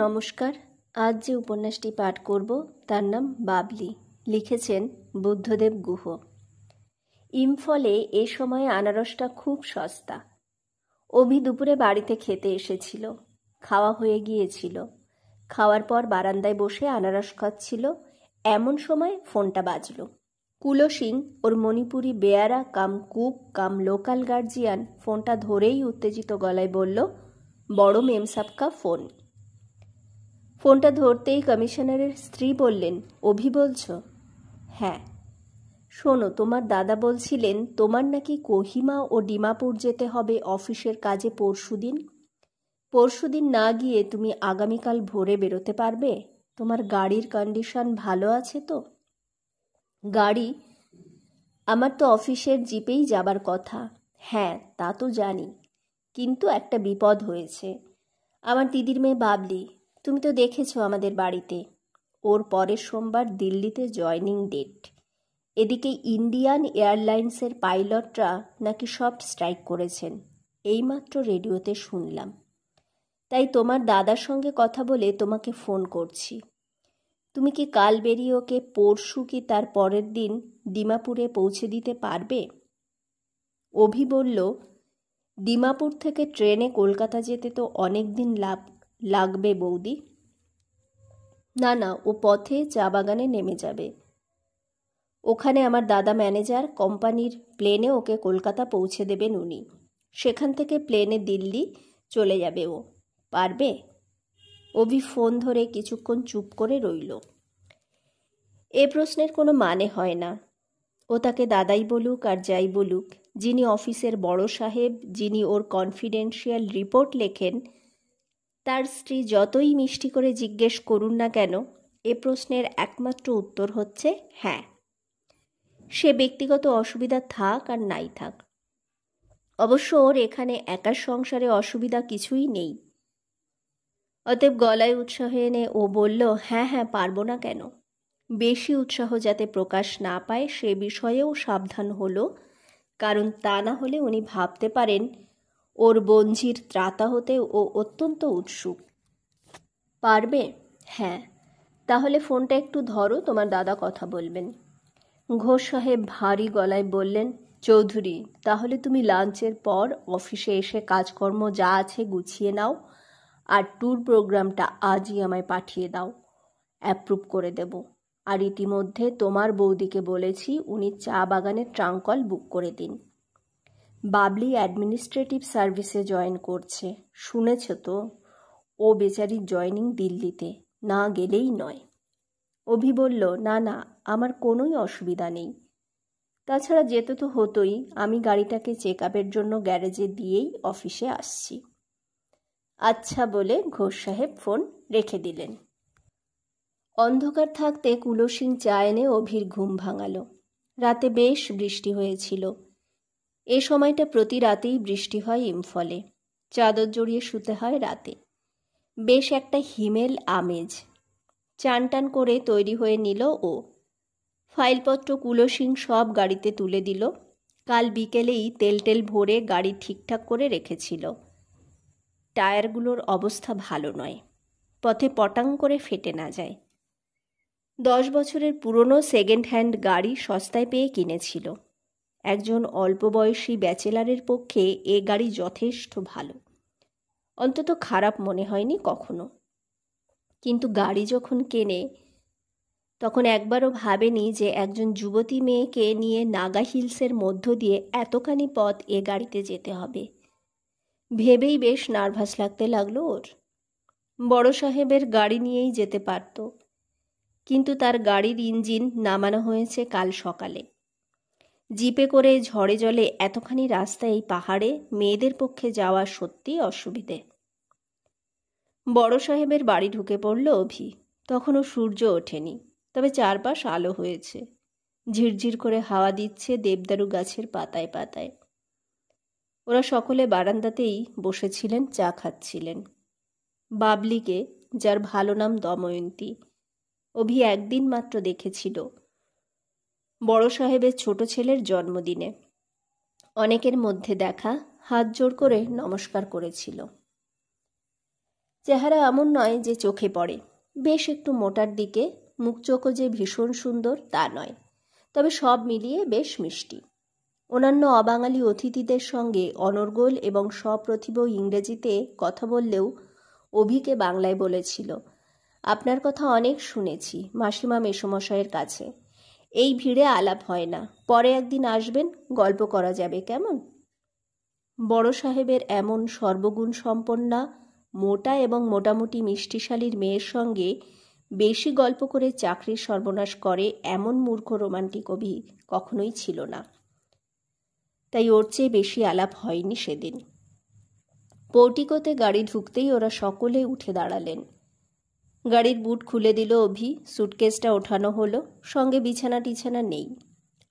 নমস্কার আজ যে উপন্যাসটি পাঠ করব তার নাম বাবলি লিখেছেন বুদ্ধদেব গুহ ইম্ফলে এ সময়ে আনারসটা খুব সস্তা অভি দুপুরে বাড়িতে খেতে এসেছিল খাওয়া হয়ে গিয়েছিল খাওয়ার পর বারান্দায় বসে আনারস খাচ্ছিল এমন সময় ফোনটা বাজল কুলসিং ওর Manipuri bearer cum cook cum local guardian ফোনটা ধরেই উত্তেজিত গলায় বলল বড় মেমসাপকা ফোন ফোনটা ধরতেই কমিশনারের স্ত্রী বললেন অভি বলছ হ্যাঁ শোনো তোমার দাদা বলছিলেন তোমার নাকি কোহিমা ও ডিমাপুর যেতে হবে অফিসের কাজে পরশুদিন পরশুদিন না গিয়ে তুমি আগামীকাল ভোরে বেরোতে পারবে তোমার গাড়ির কন্ডিশন ভালো আছে তো গাড়ি আমার তো অফিসের জিপেই যাবার কথা হ্যাঁ তা তো জানি কিন্তু একটা বিপদ হয়েছে আমার দিদির মেয়ে বাবলি তুমি তো দেখেছো আমাদের বাড়িতে ওর পরের সোমবার দিল্লিতে জয়নিং ডেট এদিকে ইন্ডিয়ান এয়ারলাইন্সের পাইলটরা নাকি সব স্ট্রাইক করেছেন এইমাত্র রেডিওতে শুনলাম তাই তোমার দাদার সঙ্গে কথা বলে তোমাকে ফোন করছি তুমি কি কাল বেরিয়ে ওকে পরশু কি তার পরের দিন ডিমাপুরে পৌঁছে দিতে পারবে অভি বলল ডিমাপুর থেকে ট্রেনে কলকাতা যেতে তো অনেক দিন লাভ লাগবে বৌদি না না ও পথে চা বাগানে নেমে যাবে ওখানে আমার দাদা ম্যানেজার কোম্পানির প্লেনে ওকে কলকাতা পৌঁছে দেবেন উনি সেখান থেকে প্লেনে দিল্লি চলে যাবে ও পারবে অভি ফোন ধরে কিছুক্ষণ চুপ করে রইল এ প্রশ্নের কোনো মানে হয় না ও তাকে দাদাই বলুক আর যাই বলুক যিনি অফিসের বড় সাহেব যিনি ওর কনফিডেন্সিয়াল রিপোর্ট লেখেন তার স্ত্রী যতই মিষ্টি করে জিজ্ঞেস করুন না কেন এ প্রশ্নের একমাত্র উত্তর হচ্ছে হ্যাঁ সে ব্যক্তিগত অসুবিধা থাক আর নাই থাক অবশ্য ওর এখানে একার সংসারে অসুবিধা কিছুই নেই অতএব গলায় উৎসাহ এনে ও বলল হ্যাঁ হ্যাঁ পারবো না কেন বেশি উৎসাহ যাতে প্রকাশ না পায় সে বিষয়েও সাবধান হলো কারণ তা না হলে উনি ভাবতে পারেন ওর বঞ্জির ত্রাতা হতে ও অত্যন্ত উৎসুক পারবে হ্যাঁ তাহলে ফোনটা একটু ধরো তোমার দাদা কথা বলবেন ঘোষ সাহেব ভারী গলায় বললেন চৌধুরী তাহলে তুমি লাঞ্চের পর অফিসে এসে কাজকর্ম যা আছে গুছিয়ে নাও আর ট্যুর প্রোগ্রামটা আজই আমায় পাঠিয়ে দাও অ্যাপ্রুভ করে দেব আর ইতিমধ্যে তোমার বৌদিকে বলেছি উনি চা বাগানের ট্রাঙ্কল বুক করে দিন বাবলি অ্যাডমিনিস্ট্রেটিভ সার্ভিসে জয়েন করছে শুনেছ তো ও বেচারি জয়নিং দিল্লিতে না গেলেই নয় অভি বলল না না আমার কোনোই অসুবিধা নেই তাছাড়া যেতে তো হতোই আমি গাড়িটাকে চেক আপের জন্য গ্যারেজে দিয়েই অফিসে আসছি আচ্ছা বলে ঘোষ সাহেব ফোন রেখে দিলেন অন্ধকার থাকতে কুলসিং চা এনে অভির ঘুম ভাঙাল রাতে বেশ বৃষ্টি হয়েছিল এ সময়টা প্রতি রাতেই বৃষ্টি হয় ইম্ফলে চাদর জড়িয়ে শুতে হয় রাতে বেশ একটা হিমেল আমেজ চান টান করে তৈরি হয়ে নিল ও ফাইলপত্র কুলোসিং সব গাড়িতে তুলে দিল কাল বিকেলেই তেল তেল ভরে গাড়ি ঠিকঠাক করে রেখেছিল টায়ারগুলোর অবস্থা ভালো নয় পথে পটাং করে ফেটে না যায় দশ বছরের পুরনো সেকেন্ড হ্যান্ড গাড়ি সস্তায় পেয়ে কিনেছিল একজন অল্প বয়সী ব্যাচেলারের পক্ষে এ গাড়ি যথেষ্ট ভালো অন্তত খারাপ মনে হয়নি কখনো কিন্তু গাড়ি যখন কেনে তখন একবারও ভাবেনি যে একজন যুবতী মেয়েকে নিয়ে নাগা হিলসের মধ্য দিয়ে এতখানি পথ এ গাড়িতে যেতে হবে ভেবেই বেশ নার্ভাস লাগতে লাগলো ওর বড় সাহেবের গাড়ি নিয়েই যেতে পারত কিন্তু তার গাড়ির ইঞ্জিন নামানো হয়েছে কাল সকালে জিপে করে ঝড়ে জলে এতখানি রাস্তা এই পাহাড়ে মেয়েদের পক্ষে যাওয়া সত্যি অসুবিধে বড় সাহেবের বাড়ি ঢুকে পড়ল অভি তখনও সূর্য ওঠেনি তবে চারপাশ আলো হয়েছে ঝিরঝির করে হাওয়া দিচ্ছে দেবদারু গাছের পাতায় পাতায় ওরা সকলে বারান্দাতেই বসেছিলেন চা খাচ্ছিলেন বাবলিকে যার ভালো নাম দময়ন্তী অভি একদিন মাত্র দেখেছিল বড় সাহেবের ছোট ছেলের জন্মদিনে অনেকের মধ্যে দেখা হাত জোর করে নমস্কার করেছিল চেহারা এমন নয় যে চোখে পড়ে বেশ একটু মোটার দিকে মুখ চোখও যে ভীষণ সুন্দর তা নয় তবে সব মিলিয়ে বেশ মিষ্টি অন্যান্য অবাঙালি অতিথিদের সঙ্গে অনর্গল এবং সপ্রতিভ ইংরেজিতে কথা বললেও অভিকে বাংলায় বলেছিল আপনার কথা অনেক শুনেছি মাসিমা মেসমশাইয়ের কাছে এই ভিড়ে আলাপ হয় না পরে একদিন আসবেন গল্প করা যাবে কেমন বড় সাহেবের এমন সর্বগুণ সম্পন্না মোটা এবং মোটামুটি মিষ্টিশালীর মেয়ের সঙ্গে বেশি গল্প করে চাকরির সর্বনাশ করে এমন মূর্খ রোমান্টিক কবি কখনোই ছিল না তাই ওর চেয়ে বেশি আলাপ হয়নি সেদিন পৌটিকোতে গাড়ি ঢুকতেই ওরা সকলে উঠে দাঁড়ালেন গাড়ির বুট খুলে দিল অভি সুটকেসটা ওঠানো হলো সঙ্গে বিছানা টিছানা নেই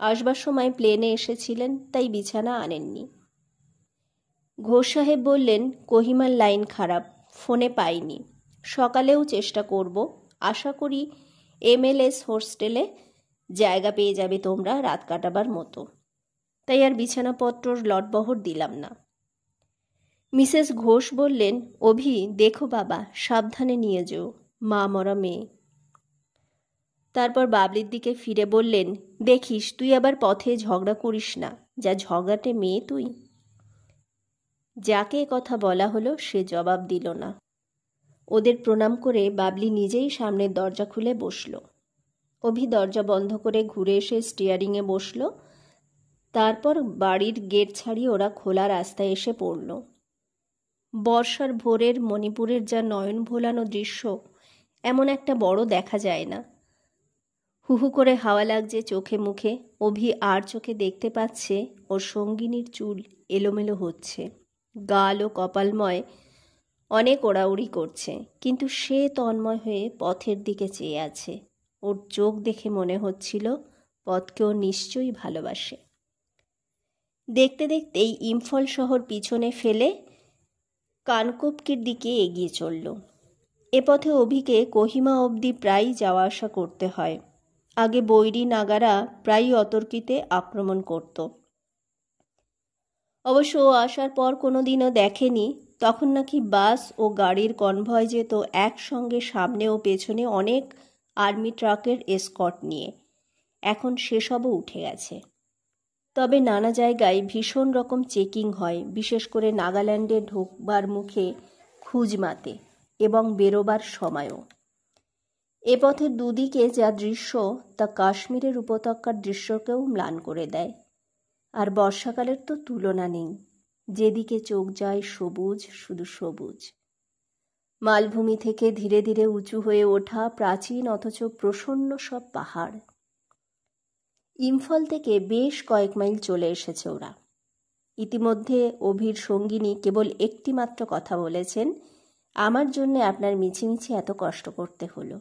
আসবার সময় প্লেনে এসেছিলেন তাই বিছানা আনেননি ঘোষ সাহেব বললেন কহিমার লাইন খারাপ ফোনে পাইনি সকালেও চেষ্টা করব আশা করি এমএলএস হোস্টেলে জায়গা পেয়ে যাবে তোমরা রাত কাটাবার মতো তাই আর বিছানাপত্রর লটবহর দিলাম না মিসেস ঘোষ বললেন অভি দেখো বাবা সাবধানে নিয়ে যেও মা মরা মেয়ে তারপর বাবলির দিকে ফিরে বললেন দেখিস তুই আবার পথে ঝগড়া করিস না যা ঝগড়াটে মেয়ে তুই যাকে কথা বলা হলো সে জবাব দিল না ওদের প্রণাম করে বাবলি নিজেই সামনের দরজা খুলে বসল অভি দরজা বন্ধ করে ঘুরে এসে স্টিয়ারিংয়ে বসল তারপর বাড়ির গেট ছাড়িয়ে ওরা খোলা রাস্তায় এসে পড়ল বর্ষার ভোরের মণিপুরের যা নয়ন ভোলানো দৃশ্য এমন একটা বড় দেখা যায় না হুহু করে হাওয়া লাগছে চোখে মুখে অভি আর চোখে দেখতে পাচ্ছে ওর সঙ্গিনীর চুল এলোমেলো হচ্ছে গাল ও কপালময় অনেক ওড়াউড়ি করছে কিন্তু সে তন্ময় হয়ে পথের দিকে চেয়ে আছে ওর চোখ দেখে মনে হচ্ছিল পথকেও নিশ্চয়ই ভালোবাসে দেখতে দেখতেই ইম্ফল শহর পিছনে ফেলে কানকোপকির দিকে এগিয়ে চলল এ পথে অভিকে কহিমা অবধি প্রায় যাওয়া আসা করতে হয় আগে বৈরী নাগারা প্রায় অতর্কিতে আক্রমণ করত অবশ্য ও আসার পর কোনো দিনও দেখেনি তখন নাকি বাস ও গাড়ির কনভয় যেত একসঙ্গে সামনে ও পেছনে অনেক আর্মি ট্রাকের এসকট নিয়ে এখন সেসবও উঠে গেছে তবে নানা জায়গায় ভীষণ রকম চেকিং হয় বিশেষ করে নাগাল্যান্ডে ঢোকবার মুখে খুঁজ মাতে এবং বেরোবার সময়ও এ পথে দুদিকে যা দৃশ্য তা কাশ্মীরের উপত্যকার দৃশ্যকেও ম্লান করে দেয় আর বর্ষাকালের তো তুলনা নেই যেদিকে চোখ যায় সবুজ শুধু সবুজ মালভূমি থেকে ধীরে ধীরে উঁচু হয়ে ওঠা প্রাচীন অথচ প্রসন্ন সব পাহাড় ইম্ফল থেকে বেশ কয়েক মাইল চলে এসেছে ওরা ইতিমধ্যে অভির সঙ্গিনী কেবল একটি মাত্র কথা বলেছেন আমার জন্য আপনার মিছিমিছি এত কষ্ট করতে হলো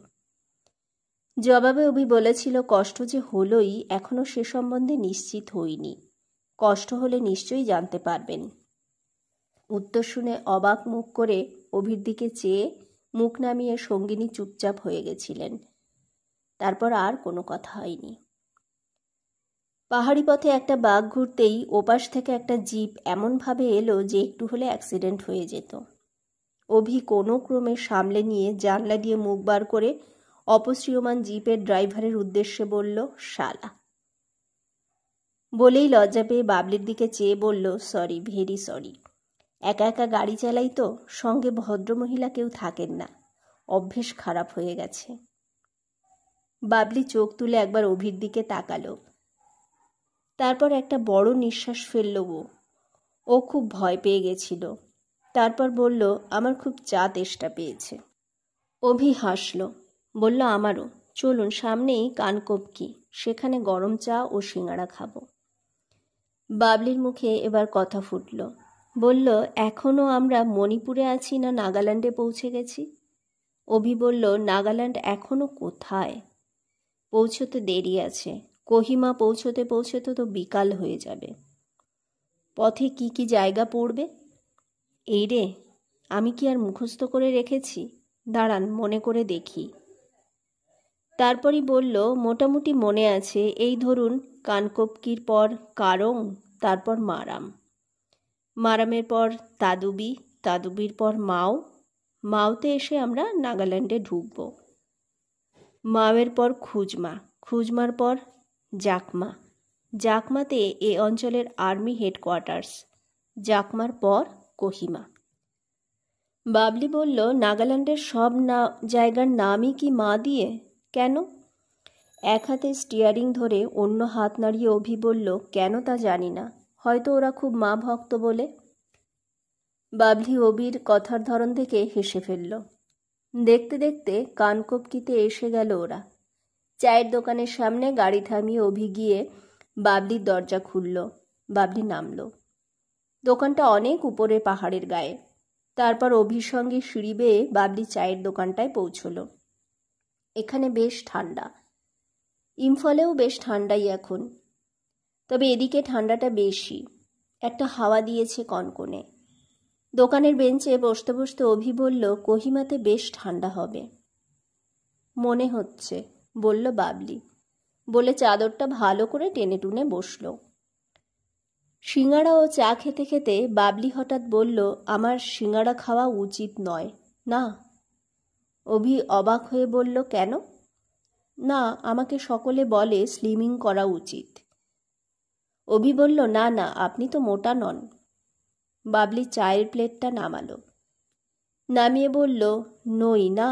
জবাবে অভি বলেছিল কষ্ট যে হলোই এখনও সে সম্বন্ধে নিশ্চিত হইনি কষ্ট হলে নিশ্চয়ই জানতে পারবেন উত্তর শুনে অবাক মুখ করে অভির দিকে চেয়ে মুখ নামিয়ে সঙ্গিনী চুপচাপ হয়ে গেছিলেন তারপর আর কোনো কথা হয়নি পাহাড়ি পথে একটা বাঘ ঘুরতেই ওপাশ থেকে একটা জিপ এমনভাবে এলো যে একটু হলে অ্যাক্সিডেন্ট হয়ে যেত অভি কোনো ক্রমে সামলে নিয়ে জানলা দিয়ে মুখ বার করে অপশ্রিয়মান জিপের ড্রাইভারের উদ্দেশ্যে বলল শালা বলেই লজ্জা পেয়ে বাবলির দিকে চেয়ে বলল সরি ভেরি সরি একা একা গাড়ি চালাই তো সঙ্গে ভদ্রমহিলা কেউ থাকেন না অভ্যেস খারাপ হয়ে গেছে বাবলি চোখ তুলে একবার অভির দিকে তাকালো তারপর একটা বড় নিঃশ্বাস ফেলল ও ও খুব ভয় পেয়ে গেছিল তারপর বলল আমার খুব চা তেষ্টা পেয়েছে অভি হাসল বলল আমারও চলুন সামনেই কানকপকি সেখানে গরম চা ও সিঙাড়া খাবো বাবলির মুখে এবার কথা ফুটল বলল এখনও আমরা মণিপুরে আছি না নাগাল্যান্ডে পৌঁছে গেছি অভি বলল নাগাল্যান্ড এখনও কোথায় পৌঁছতে দেরি আছে কোহিমা পৌঁছতে পৌঁছতে তো বিকাল হয়ে যাবে পথে কি কি জায়গা পড়বে এই রে আমি কি আর মুখস্থ করে রেখেছি দাঁড়ান মনে করে দেখি তারপরই বলল মোটামুটি মনে আছে এই ধরুন কানকপকির পর কারং তারপর মারাম মারামের পর তাদুবি তাদুবির পর মাও মাওতে এসে আমরা নাগাল্যান্ডে ঢুকব মাওয়ের পর খুজমা খুজমার পর জাকমা জাকমাতে এ অঞ্চলের আর্মি হেডকোয়ার্টার্স জাকমার পর কোহিমা বাবলি বলল নাগাল্যান্ডের সব না জায়গার নামই কি মা দিয়ে কেন এক হাতে স্টিয়ারিং ধরে অন্য হাত নাড়িয়ে অভি বলল কেন তা জানি না হয়তো ওরা খুব মা ভক্ত বলে বাবলি অবির কথার ধরন থেকে হেসে ফেলল দেখতে দেখতে কানকপকিতে এসে গেল ওরা চায়ের দোকানের সামনে গাড়ি থামিয়ে অভি গিয়ে বাবলির দরজা খুলল বাবলি নামলো দোকানটা অনেক উপরে পাহাড়ের গায়ে তারপর অভির সঙ্গে সিঁড়ি বেয়ে বাবলি চায়ের দোকানটায় পৌঁছল এখানে বেশ ঠান্ডা ইম্ফলেও বেশ ঠান্ডাই এখন তবে এদিকে ঠান্ডাটা বেশি একটা হাওয়া দিয়েছে কনকনে দোকানের বেঞ্চে বসতে বসতে অভি বলল কহিমাতে বেশ ঠান্ডা হবে মনে হচ্ছে বলল বাবলি বলে চাদরটা ভালো করে টেনে টুনে বসলো শিঙাড়া ও চা খেতে খেতে বাবলি হঠাৎ বলল আমার সিঙাড়া খাওয়া উচিত নয় না অভি অবাক হয়ে বলল কেন না আমাকে সকলে বলে স্লিমিং করা উচিত অভি বলল না না আপনি তো মোটা নন বাবলি চায়ের প্লেটটা নামালো নামিয়ে বলল নই না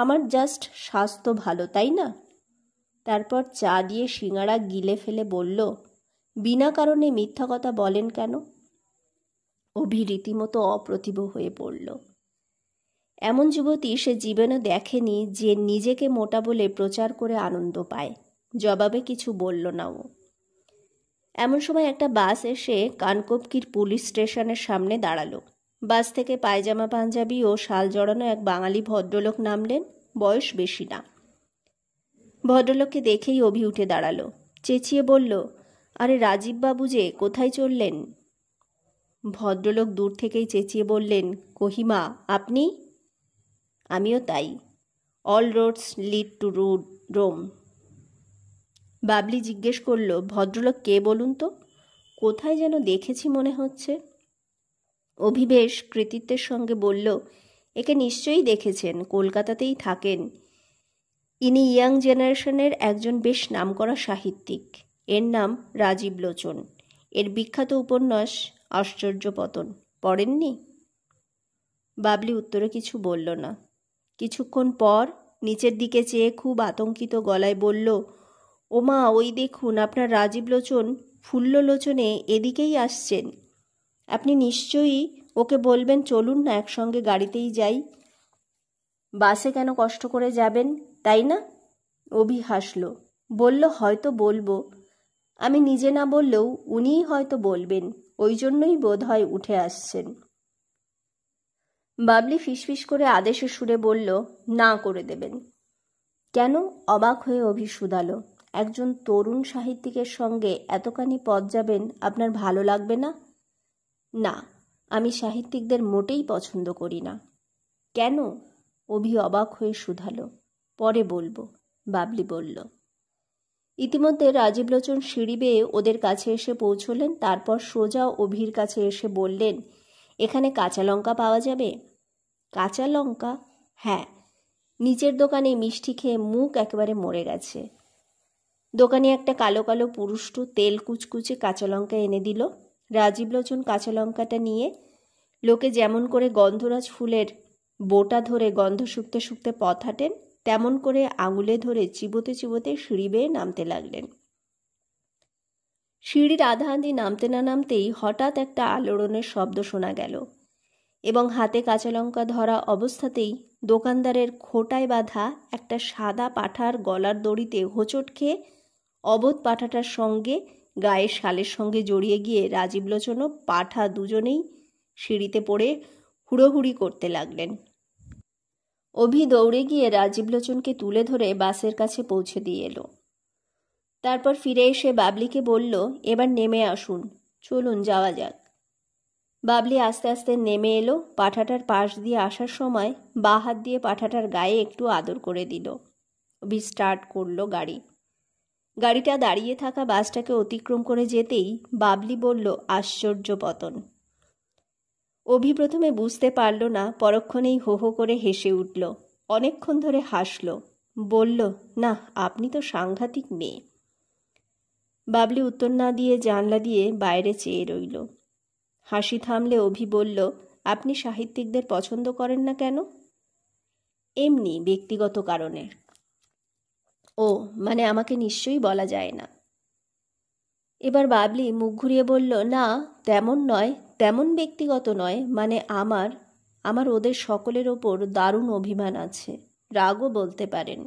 আমার জাস্ট স্বাস্থ্য ভালো তাই না তারপর চা দিয়ে সিঙাড়া গিলে ফেলে বলল বিনা কারণে মিথ্যা কথা বলেন কেন অভি রীতিমতো অপ্রতিভ হয়ে পড়ল এমন যুবতী সে জীবনে দেখেনি যে নিজেকে মোটা বলে প্রচার করে আনন্দ পায় জবাবে কিছু বলল না ও এমন সময় একটা বাস এসে কানকপকির পুলিশ স্টেশনের সামনে দাঁড়ালো বাস থেকে পায়জামা পাঞ্জাবি ও শাল জড়ানো এক বাঙালি ভদ্রলোক নামলেন বয়স বেশি না ভদ্রলোককে দেখেই অভি উঠে দাঁড়ালো চেঁচিয়ে বলল আরে রাজীববাবু যে কোথায় চললেন ভদ্রলোক দূর থেকেই চেঁচিয়ে বললেন কহিমা আপনি আমিও তাই all roads lead to rude Rome Babli জিজ্ঞেস করল ভদ্রলোক কে বলুন তো কোথায় যেন দেখেছি মনে হচ্ছে অভিবেশ কৃতিত্বের সঙ্গে বলল একে নিশ্চয়ই দেখেছেন কলকাতাতেই থাকেন ইনি ইয়াং জেনারেশনের একজন বেশ নামকরা সাহিত্যিক এর নাম রাজীব লোচন এর বিখ্যাত উপন্যাস আশ্চর্য পতন পড়েননি বাবলি উত্তরে কিছু বলল না কিছুক্ষণ পর নিচের দিকে চেয়ে খুব আতঙ্কিত গলায় বলল ওমা ওই দেখুন আপনার রাজীব লোচন লোচনে এদিকেই আসছেন আপনি নিশ্চয়ই ওকে বলবেন চলুন না একসঙ্গে গাড়িতেই যাই বাসে কেন কষ্ট করে যাবেন তাই না অভি হাসল বলল হয়তো বলবো আমি নিজে না বললেও উনিই হয়তো বলবেন ওই জন্যই বোধ হয় উঠে আসছেন বাবলি ফিসফিস করে আদেশে সুরে বলল না করে দেবেন কেন অবাক হয়ে অভি শুধালো একজন তরুণ সাহিত্যিকের সঙ্গে এতখানি পথ যাবেন আপনার ভালো লাগবে না না আমি সাহিত্যিকদের মোটেই পছন্দ করি না কেন অভি অবাক হয়ে শুধালো পরে বলবো বাবলি বলল ইতিমধ্যে রাজীব লোচন সিঁড়ি বেয়ে ওদের কাছে এসে পৌঁছলেন তারপর সোজা অভির কাছে এসে বললেন এখানে কাঁচা লঙ্কা পাওয়া যাবে কাঁচা লঙ্কা হ্যাঁ নিচের দোকানে মিষ্টি খেয়ে মুখ একেবারে মরে গেছে দোকানে একটা কালো কালো পুরুষটু তেল কুচকুচে কাঁচা লঙ্কা এনে দিল রাজীব লোচন কাঁচা লঙ্কাটা নিয়ে লোকে যেমন করে গন্ধরাজ ফুলের বোটা ধরে গন্ধ শুকতে শুকতে পথ হাঁটেন তেমন করে আঙুলে ধরে চিবোতে চিবোতে সিঁড়ি বেয়ে নামতে লাগলেন সিঁড়ির আধা আধি নামতে না নামতেই হঠাৎ একটা আলোড়নের শব্দ শোনা গেল এবং হাতে কাঁচা লঙ্কা ধরা অবস্থাতেই দোকানদারের খোটায় বাঁধা একটা সাদা পাঠার গলার দড়িতে হোঁচট খেয়ে অবোধ পাঠাটার সঙ্গে গায়ে শালের সঙ্গে জড়িয়ে গিয়ে রাজীব লোচনও পাঠা দুজনেই সিঁড়িতে পড়ে হুড়োহুড়ি করতে লাগলেন অভি দৌড়ে গিয়ে রাজীব লোচনকে তুলে ধরে বাসের কাছে পৌঁছে দিয়ে এলো তারপর ফিরে এসে বাবলিকে বলল এবার নেমে আসুন চলুন যাওয়া যাক বাবলি আস্তে আস্তে নেমে এলো পাঠাটার পাশ দিয়ে আসার সময় বাঁ হাত দিয়ে পাঠাটার গায়ে একটু আদর করে দিল অভি স্টার্ট করলো গাড়ি গাড়িটা দাঁড়িয়ে থাকা বাসটাকে অতিক্রম করে যেতেই বাবলি বলল আশ্চর্য পতন অভি প্রথমে বুঝতে পারল না পরক্ষণেই হো হো করে হেসে উঠল অনেকক্ষণ ধরে হাসল বলল না আপনি তো সাংঘাতিক মেয়ে বাবলি উত্তর না দিয়ে জানলা দিয়ে বাইরে চেয়ে রইল হাসি থামলে অভি বলল আপনি সাহিত্যিকদের পছন্দ করেন না কেন এমনি ব্যক্তিগত কারণে ও মানে আমাকে নিশ্চয়ই বলা যায় না এবার বাবলি মুখ ঘুরিয়ে বলল না তেমন নয় তেমন ব্যক্তিগত নয় মানে আমার আমার ওদের সকলের ওপর দারুণ অভিমান আছে রাগও বলতে পারেন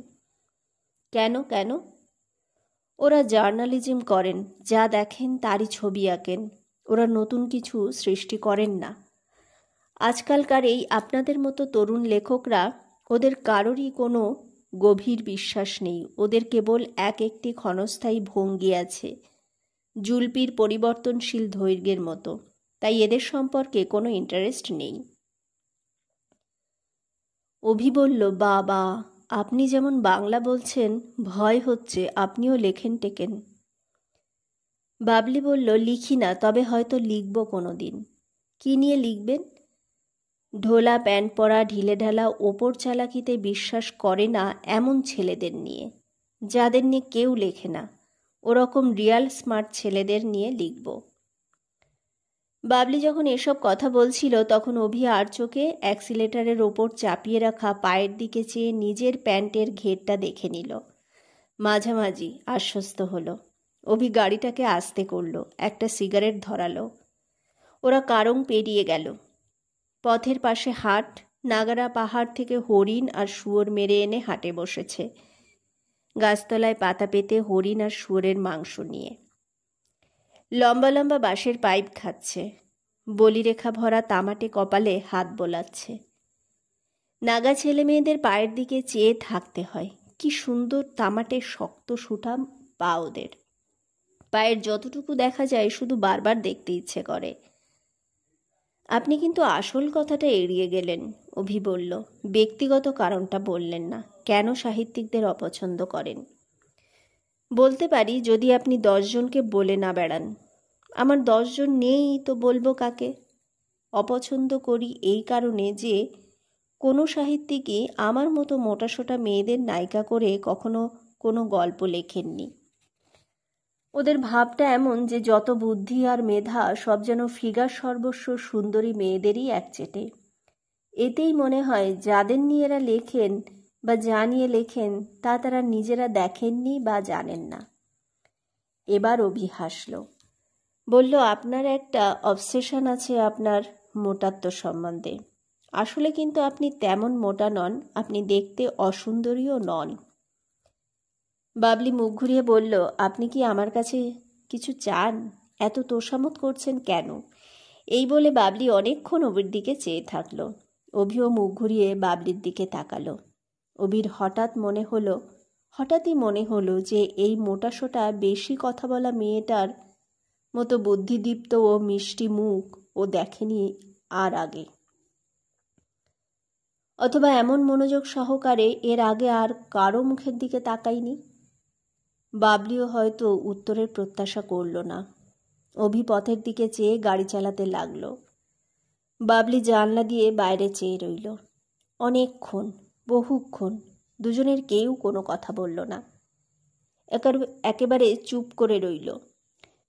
কেন কেন ওরা জার্নালিজম করেন যা দেখেন তারই ছবি আঁকেন ওরা নতুন কিছু সৃষ্টি করেন না আজকালকার এই আপনাদের মতো তরুণ লেখকরা ওদের কারোরই কোনো গভীর বিশ্বাস নেই ওদের কেবল এক একটি ক্ষণস্থায়ী ভঙ্গি আছে জুলপির পরিবর্তনশীল ধৈর্যের মতো তাই এদের সম্পর্কে কোনো ইন্টারেস্ট নেই অভি বলল বাবা আপনি যেমন বাংলা বলছেন ভয় হচ্ছে আপনিও লেখেন টেকেন বাবলি বলল লিখি না তবে হয়তো লিখব কোনো দিন কী নিয়ে লিখবেন ঢোলা প্যান্ট পরা ঢিলেঢালা ওপর চালাকিতে বিশ্বাস করে না এমন ছেলেদের নিয়ে যাদের নিয়ে কেউ লেখে না ওরকম রিয়াল স্মার্ট ছেলেদের নিয়ে লিখব বাবলি যখন এসব কথা বলছিল তখন অভি আর চোখে অ্যাক্সিলেটারের ওপর চাপিয়ে রাখা পায়ের দিকে চেয়ে নিজের প্যান্টের ঘেরটা দেখে নিল মাঝামাঝি আশ্বস্ত হলো অভি গাড়িটাকে আস্তে করল একটা সিগারেট ধরালো ওরা কারং পেরিয়ে গেল পথের পাশে হাট নাগারা পাহাড় থেকে হরিণ আর শুয়োর মেরে এনে হাটে বসেছে গাছতলায় পাতা পেতে হরিণ আর শুয়োরের মাংস নিয়ে লম্বা লম্বা বাঁশের পাইপ খাচ্ছে বলিরেখা ভরা তামাটে কপালে হাত বোলাচ্ছে নাগা ছেলে মেয়েদের পায়ের দিকে চেয়ে থাকতে হয় কি সুন্দর তামাটে শক্ত সুঠাম পা ওদের পায়ের যতটুকু দেখা যায় শুধু বারবার দেখতে ইচ্ছে করে আপনি কিন্তু আসল কথাটা এড়িয়ে গেলেন অভি বলল ব্যক্তিগত কারণটা বললেন না কেন সাহিত্যিকদের অপছন্দ করেন বলতে পারি যদি আপনি দশজনকে বলে না বেড়ান আমার দশজন নেই তো বলবো কাকে অপছন্দ করি এই কারণে যে কোনো সাহিত্যিকই আমার মতো মোটাসোটা মেয়েদের নায়িকা করে কখনো কোনো গল্প লেখেননি ওদের ভাবটা এমন যে যত বুদ্ধি আর মেধা সব যেন ফিগার সর্বস্ব সুন্দরী মেয়েদেরই একচেটে এতেই মনে হয় যাদের নিয়ে এরা লেখেন বা যা নিয়ে লেখেন তা তারা নিজেরা দেখেননি বা জানেন না এবার অভি হাসল বলল আপনার একটা অবসেশন আছে আপনার মোটাত্ম সম্বন্ধে আসলে কিন্তু আপনি তেমন মোটা নন আপনি দেখতে অসুন্দরীও নন বাবলি মুখ ঘুরিয়ে বলল আপনি কি আমার কাছে কিছু চান এত তোষামত করছেন কেন এই বলে বাবলি অনেকক্ষণ অভির দিকে চেয়ে থাকলো অভিও মুখ ঘুরিয়ে বাবলির দিকে তাকালো অভির হঠাৎ মনে হলো হঠাৎই মনে হলো যে এই মোটাসোটা বেশি কথা বলা মেয়েটার মতো বুদ্ধিদীপ্ত ও মিষ্টি মুখ ও দেখেনি আর আগে অথবা এমন মনোযোগ সহকারে এর আগে আর কারো মুখের দিকে তাকাইনি বাবলিও হয়তো উত্তরের প্রত্যাশা করল না অভিপথের দিকে চেয়ে গাড়ি চালাতে লাগলো বাবলি জানলা দিয়ে বাইরে চেয়ে রইল অনেকক্ষণ বহুক্ষণ দুজনের কেউ কোনো কথা বলল না একেবারে চুপ করে রইল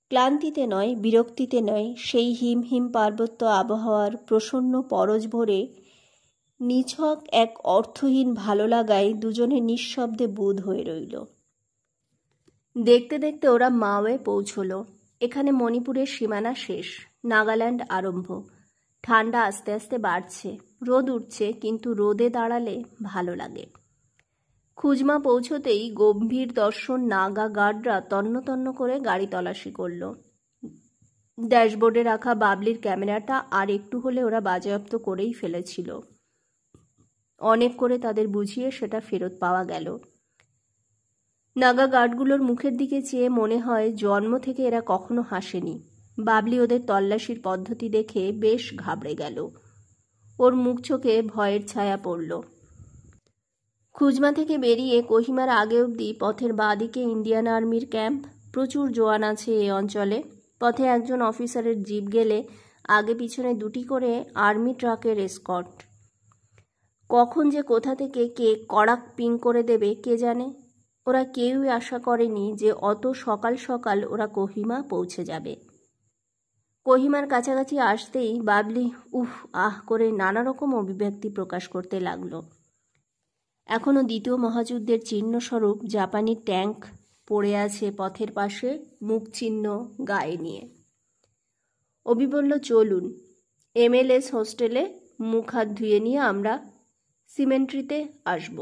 ক্লান্তিতে নয় বিরক্তিতে নয় সেই হিম হিম পার্বত্য আবহাওয়ার প্রসন্ন পরজ ভরে নিছক এক অর্থহীন ভালো লাগায় দুজনে নিঃশব্দে বোধ হয়ে রইল দেখতে দেখতে ওরা মাওয়ে পৌঁছল এখানে মণিপুরের সীমানা শেষ নাগাল্যান্ড আরম্ভ ঠান্ডা আস্তে আস্তে বাড়ছে রোদ উঠছে কিন্তু রোদে দাঁড়ালে ভালো লাগে খুজমা পৌঁছতেই গম্ভীর দর্শন নাগা গার্ডরা তন্ন তন্ন করে গাড়ি তলাশি করল ড্যাশবোর্ডে রাখা বাবলির ক্যামেরাটা আর একটু হলে ওরা বাজেয়াপ্ত করেই ফেলেছিল অনেক করে তাদের বুঝিয়ে সেটা ফেরত পাওয়া গেল নাগা গার্ডগুলোর মুখের দিকে চেয়ে মনে হয় জন্ম থেকে এরা কখনো হাসেনি বাবলি ওদের তল্লাশির পদ্ধতি দেখে বেশ ঘাবড়ে গেল ওর মুখ চোখে ভয়ের ছায়া পড়ল খুজমা থেকে বেরিয়ে কোহিমার আগে অবধি পথের বাঁদিকে ইন্ডিয়ান আর্মির ক্যাম্প প্রচুর জোয়ান আছে এ অঞ্চলে পথে একজন অফিসারের জিপ গেলে আগে পিছনে দুটি করে আর্মি ট্রাকের স্কট কখন যে কোথা থেকে কে কড়াক পিং করে দেবে কে জানে ওরা কেউই আশা করেনি যে অত সকাল সকাল ওরা কোহিমা পৌঁছে যাবে কোহিমার কাছাকাছি আসতেই বাবলি উফ আহ করে নানা রকম অভিব্যক্তি প্রকাশ করতে লাগলো এখনও দ্বিতীয় মহাযুদ্ধের চিহ্নস্বরূপ জাপানি ট্যাঙ্ক পড়ে আছে পথের পাশে মুখ চিহ্ন গায়ে নিয়ে অবি বলল চলুন এমএলএস হোস্টেলে মুখ হাত ধুয়ে নিয়ে আমরা সিমেন্ট্রিতে আসব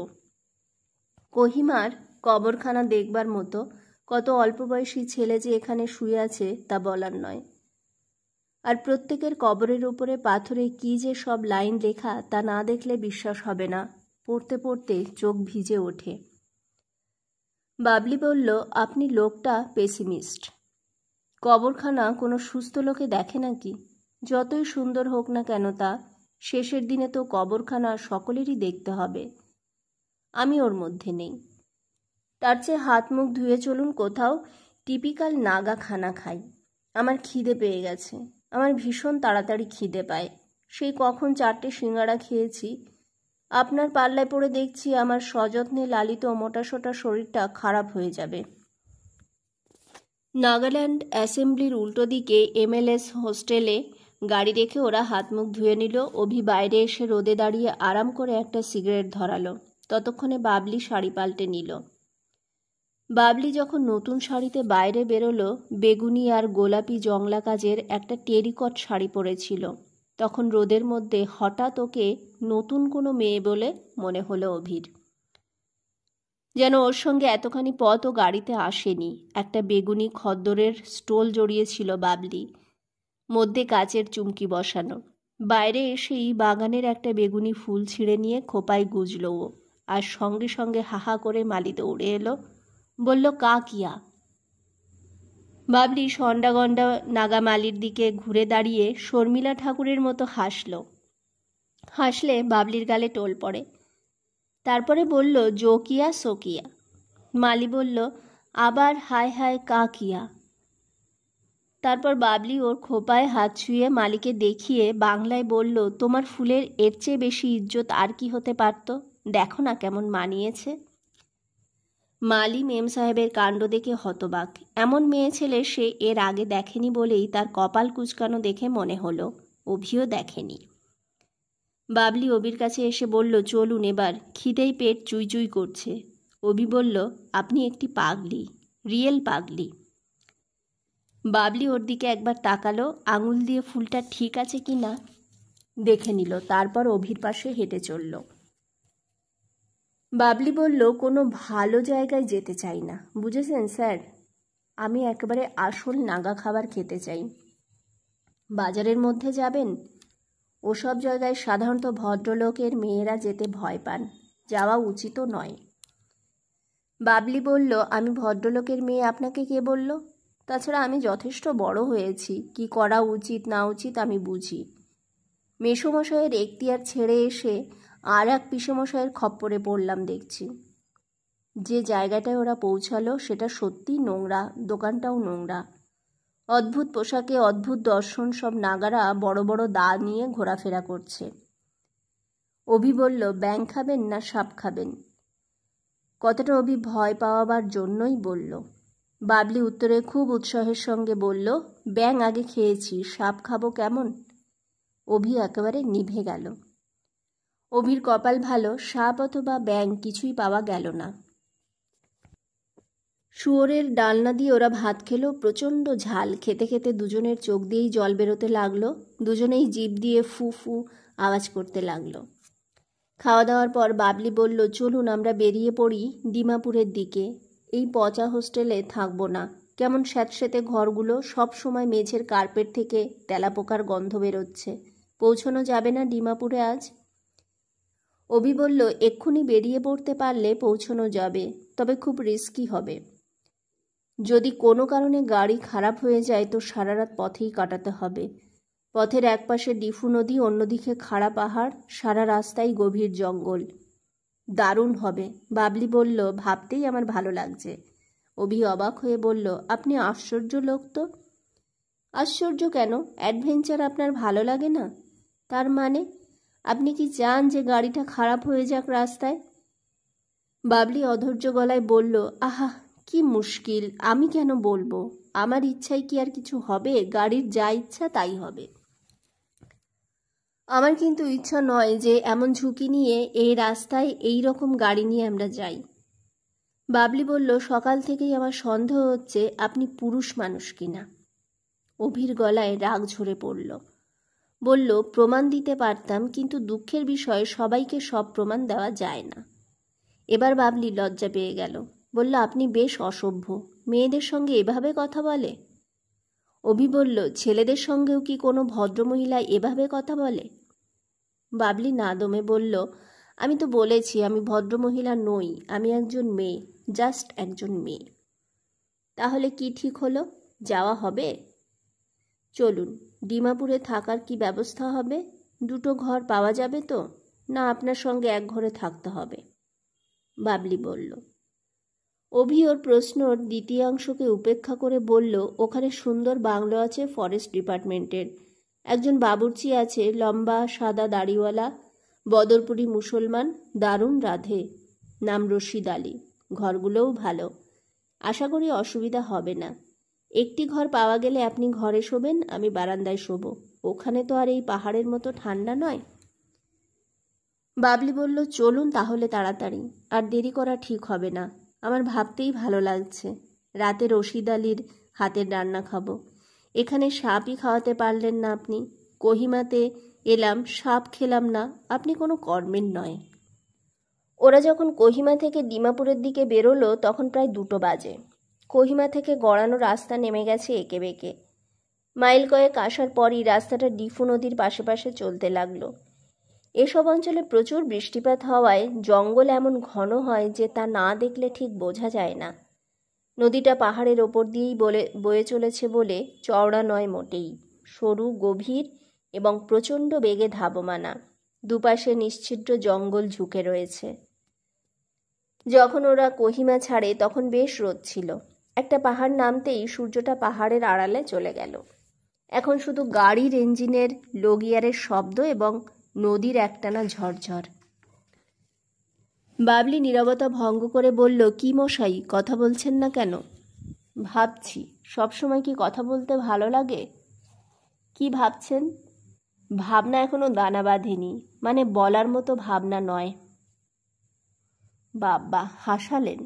কোহিমার কবরখানা দেখবার মতো কত অল্প বয়সী ছেলে যে এখানে শুয়ে আছে তা বলার নয় আর প্রত্যেকের কবরের উপরে পাথরে কি যে সব লাইন লেখা তা না দেখলে বিশ্বাস হবে না পড়তে পড়তে চোখ ভিজে ওঠে বাবলি বলল আপনি লোকটা পেসিমিস্ট কবরখানা কোনো সুস্থ লোকে দেখে নাকি যতই সুন্দর হোক না কেন তা শেষের দিনে তো কবরখানা সকলেরই দেখতে হবে আমি ওর মধ্যে নেই তার চেয়ে হাত মুখ ধুয়ে চলুন কোথাও টিপিক্যাল নাগা খানা খাই আমার খিদে পেয়ে গেছে আমার ভীষণ তাড়াতাড়ি খিদে পায় সেই কখন চারটে সিঙ্গাড়া খেয়েছি আপনার পাল্লায় পড়ে দেখছি আমার সযত্নে লালিত মোটাসোটা শরীরটা খারাপ হয়ে যাবে নাগাল্যান্ড অ্যাসেম্বলির উল্টো দিকে এমএলএস হোস্টেলে গাড়ি রেখে ওরা হাত মুখ ধুয়ে নিল অভি বাইরে এসে রোদে দাঁড়িয়ে আরাম করে একটা সিগারেট ধরালো ততক্ষণে বাবলি শাড়ি পাল্টে নিল বাবলি যখন নতুন শাড়িতে বাইরে বেরোলো বেগুনি আর গোলাপি জংলা কাজের একটা টেরিকট শাড়ি পরেছিল তখন রোদের মধ্যে হঠাৎ ওকে নতুন কোনো মেয়ে বলে মনে হলো অভির যেন ওর সঙ্গে এতখানি পথ ও গাড়িতে আসেনি একটা বেগুনি খদ্দরের স্টোল জড়িয়েছিল বাবলি মধ্যে কাচের চুমকি বসানো বাইরে এসেই বাগানের একটা বেগুনি ফুল ছিঁড়ে নিয়ে খোপায় গুজল ও আর সঙ্গে সঙ্গে হাহা করে মালি দৌড়ে এলো বলল কাকিয়া বাবলি সন্ডাগন্ডা নাগামালির দিকে ঘুরে দাঁড়িয়ে শর্মিলা ঠাকুরের মতো হাসল হাসলে বাবলির গালে টোল পড়ে তারপরে বলল জোকিয়া সোকিয়া মালি বলল আবার হায় হায় কাকিয়া তারপর বাবলি ওর খোপায় হাত ছুঁয়ে মালিকে দেখিয়ে বাংলায় বলল তোমার ফুলের এর চেয়ে বেশি ইজ্জত আর কি হতে পারত দেখো না কেমন মানিয়েছে মালি মেম সাহেবের কাণ্ড দেখে হতবাক এমন মেয়ে ছেলে সে এর আগে দেখেনি বলেই তার কপাল কুচকানো দেখে মনে হলো অভিও দেখেনি বাবলি অবির কাছে এসে বলল চলুন এবার খিদেই পেট চুই চুই করছে অবি বলল আপনি একটি পাগলি রিয়েল পাগলি বাবলি ওর দিকে একবার তাকালো আঙুল দিয়ে ফুলটা ঠিক আছে কি না দেখে নিল তারপর অভির পাশে হেঁটে চলল বাবলি বলল কোনো ভালো জায়গায় যেতে চাই না বুঝেছেন স্যার আমি একেবারে আসল নাগা খাবার খেতে চাই বাজারের মধ্যে যাবেন ওসব জায়গায় সাধারণত ভদ্রলোকের মেয়েরা যেতে ভয় পান যাওয়া উচিতও নয় বাবলি বলল আমি ভদ্রলোকের মেয়ে আপনাকে কে বলল তাছাড়া আমি যথেষ্ট বড় হয়েছি কি করা উচিত না উচিত আমি বুঝি মেসোমশাইয়ের এখতিয়ার ছেড়ে এসে আর এক পিসেমশাইয়ের খপ্পরে পড়লাম দেখছি যে জায়গাটায় ওরা পৌঁছালো সেটা সত্যি নোংরা দোকানটাও নোংরা অদ্ভুত পোশাকে অদ্ভুত দর্শন সব নাগারা বড় বড় দা নিয়ে ঘোরাফেরা করছে অভি বলল ব্যাং খাবেন না সাপ খাবেন কতটা অভি ভয় পাওয়াবার জন্যই বলল বাবলি উত্তরে খুব উৎসাহের সঙ্গে বলল ব্যাং আগে খেয়েছি সাপ খাবো কেমন অভি একেবারে নিভে গেল অভির কপাল ভালো সাপ অথবা ব্যাং কিছুই পাওয়া গেল না শুয়োরের ডালনা দিয়ে ওরা ভাত খেলো প্রচণ্ড ঝাল খেতে খেতে দুজনের চোখ দিয়েই জল বেরোতে লাগলো দুজনেই জিভ দিয়ে ফু ফু আওয়াজ করতে লাগলো খাওয়া দাওয়ার পর বাবলি বলল চলুন আমরা বেরিয়ে পড়ি ডিমাপুরের দিকে এই পচা হোস্টেলে থাকবো না কেমন স্যাঁতস্যাঁতে ঘরগুলো সব সময় মেঝের কার্পেট থেকে তেলাপোকার গন্ধ বেরোচ্ছে পৌঁছানো যাবে না ডিমাপুরে আজ অভি বলল এক্ষুনি বেরিয়ে পড়তে পারলে পৌঁছানো যাবে তবে খুব রিস্কি হবে যদি কোনো কারণে গাড়ি খারাপ হয়ে যায় তো সারা রাত পথেই কাটাতে হবে পথের একপাশে ডিফু নদী অন্যদিকে খাড়া পাহাড় সারা রাস্তায় গভীর জঙ্গল দারুণ হবে বাবলি বলল ভাবতেই আমার ভালো লাগছে অভি অবাক হয়ে বলল আপনি আশ্চর্য লোক তো আশ্চর্য কেন অ্যাডভেঞ্চার আপনার ভালো লাগে না তার মানে আপনি কি চান যে গাড়িটা খারাপ হয়ে যাক রাস্তায় বাবলি অধৈর্য গলায় বলল আহা কি মুশকিল আমি কেন বলবো আমার ইচ্ছায় কি আর কিছু হবে গাড়ির যা ইচ্ছা তাই হবে আমার কিন্তু ইচ্ছা নয় যে এমন ঝুঁকি নিয়ে এই রাস্তায় এই রকম গাড়ি নিয়ে আমরা যাই বাবলি বলল সকাল থেকেই আমার সন্দেহ হচ্ছে আপনি পুরুষ মানুষ কিনা অভির গলায় রাগ ঝরে পড়ল বলল প্রমাণ দিতে পারতাম কিন্তু দুঃখের বিষয়ে সবাইকে সব প্রমাণ দেওয়া যায় না এবার বাবলি লজ্জা পেয়ে গেল বলল আপনি বেশ অসভ্য মেয়েদের সঙ্গে এভাবে কথা বলে অভি বলল ছেলেদের সঙ্গেও কি কোনো ভদ্রমহিলা এভাবে কথা বলে বাবলি না দমে বলল আমি তো বলেছি আমি ভদ্রমহিলা নই আমি একজন মেয়ে জাস্ট একজন মেয়ে তাহলে কি ঠিক হলো যাওয়া হবে চলুন ডিমাপুরে থাকার কি ব্যবস্থা হবে দুটো ঘর পাওয়া যাবে তো না আপনার সঙ্গে এক ঘরে থাকতে হবে বাবলি বলল অভি ওর প্রশ্নর দ্বিতীয়াংশকে উপেক্ষা করে বলল ওখানে সুন্দর বাংলো আছে ফরেস্ট ডিপার্টমেন্টের একজন বাবুর্চি আছে লম্বা সাদা দাড়িওয়ালা বদরপুরি মুসলমান দারুণ রাধে নাম রশিদ আলী ঘরগুলোও ভালো আশা করি অসুবিধা হবে না একটি ঘর পাওয়া গেলে আপনি ঘরে শোবেন আমি বারান্দায় শোব ওখানে তো আর এই পাহাড়ের মতো ঠান্ডা নয় বাবলি বলল চলুন তাহলে তাড়াতাড়ি আর দেরি করা ঠিক হবে না আমার ভাবতেই ভালো লাগছে রাতে রশিদ আলীর হাতের রান্না খাবো এখানে সাপই খাওয়াতে পারলেন না আপনি কহিমাতে এলাম সাপ খেলাম না আপনি কোনো কর্মের নয় ওরা যখন কহিমা থেকে ডিমাপুরের দিকে বেরোলো তখন প্রায় দুটো বাজে কহিমা থেকে গড়ানো রাস্তা নেমে গেছে এঁকে বেঁকে মাইল কয়েক আসার পরই রাস্তাটা ডিফু নদীর পাশে পাশে চলতে লাগলো এসব অঞ্চলে প্রচুর বৃষ্টিপাত হওয়ায় জঙ্গল এমন ঘন হয় যে তা না দেখলে ঠিক বোঝা যায় না নদীটা পাহাড়ের ওপর দিয়েই বলে বয়ে চলেছে বলে চওড়া নয় মোটেই সরু গভীর এবং প্রচণ্ড বেগে ধাবমানা দুপাশে নিশ্চিদ্র জঙ্গল ঝুঁকে রয়েছে যখন ওরা কহিমা ছাড়ে তখন বেশ রোদ ছিল একটা পাহাড় নামতেই সূর্যটা পাহাড়ের আড়ালে চলে গেল এখন শুধু গাড়ির ইঞ্জিনের লগিয়ারের শব্দ এবং নদীর একটানা ঝরঝর বাবলি নিরবতা ভঙ্গ করে বলল কি মশাই কথা বলছেন না কেন ভাবছি সবসময় কি কথা বলতে ভালো লাগে কি ভাবছেন ভাবনা এখনো দানা বাঁধেনি মানে বলার মতো ভাবনা নয় বাবা হাসালেন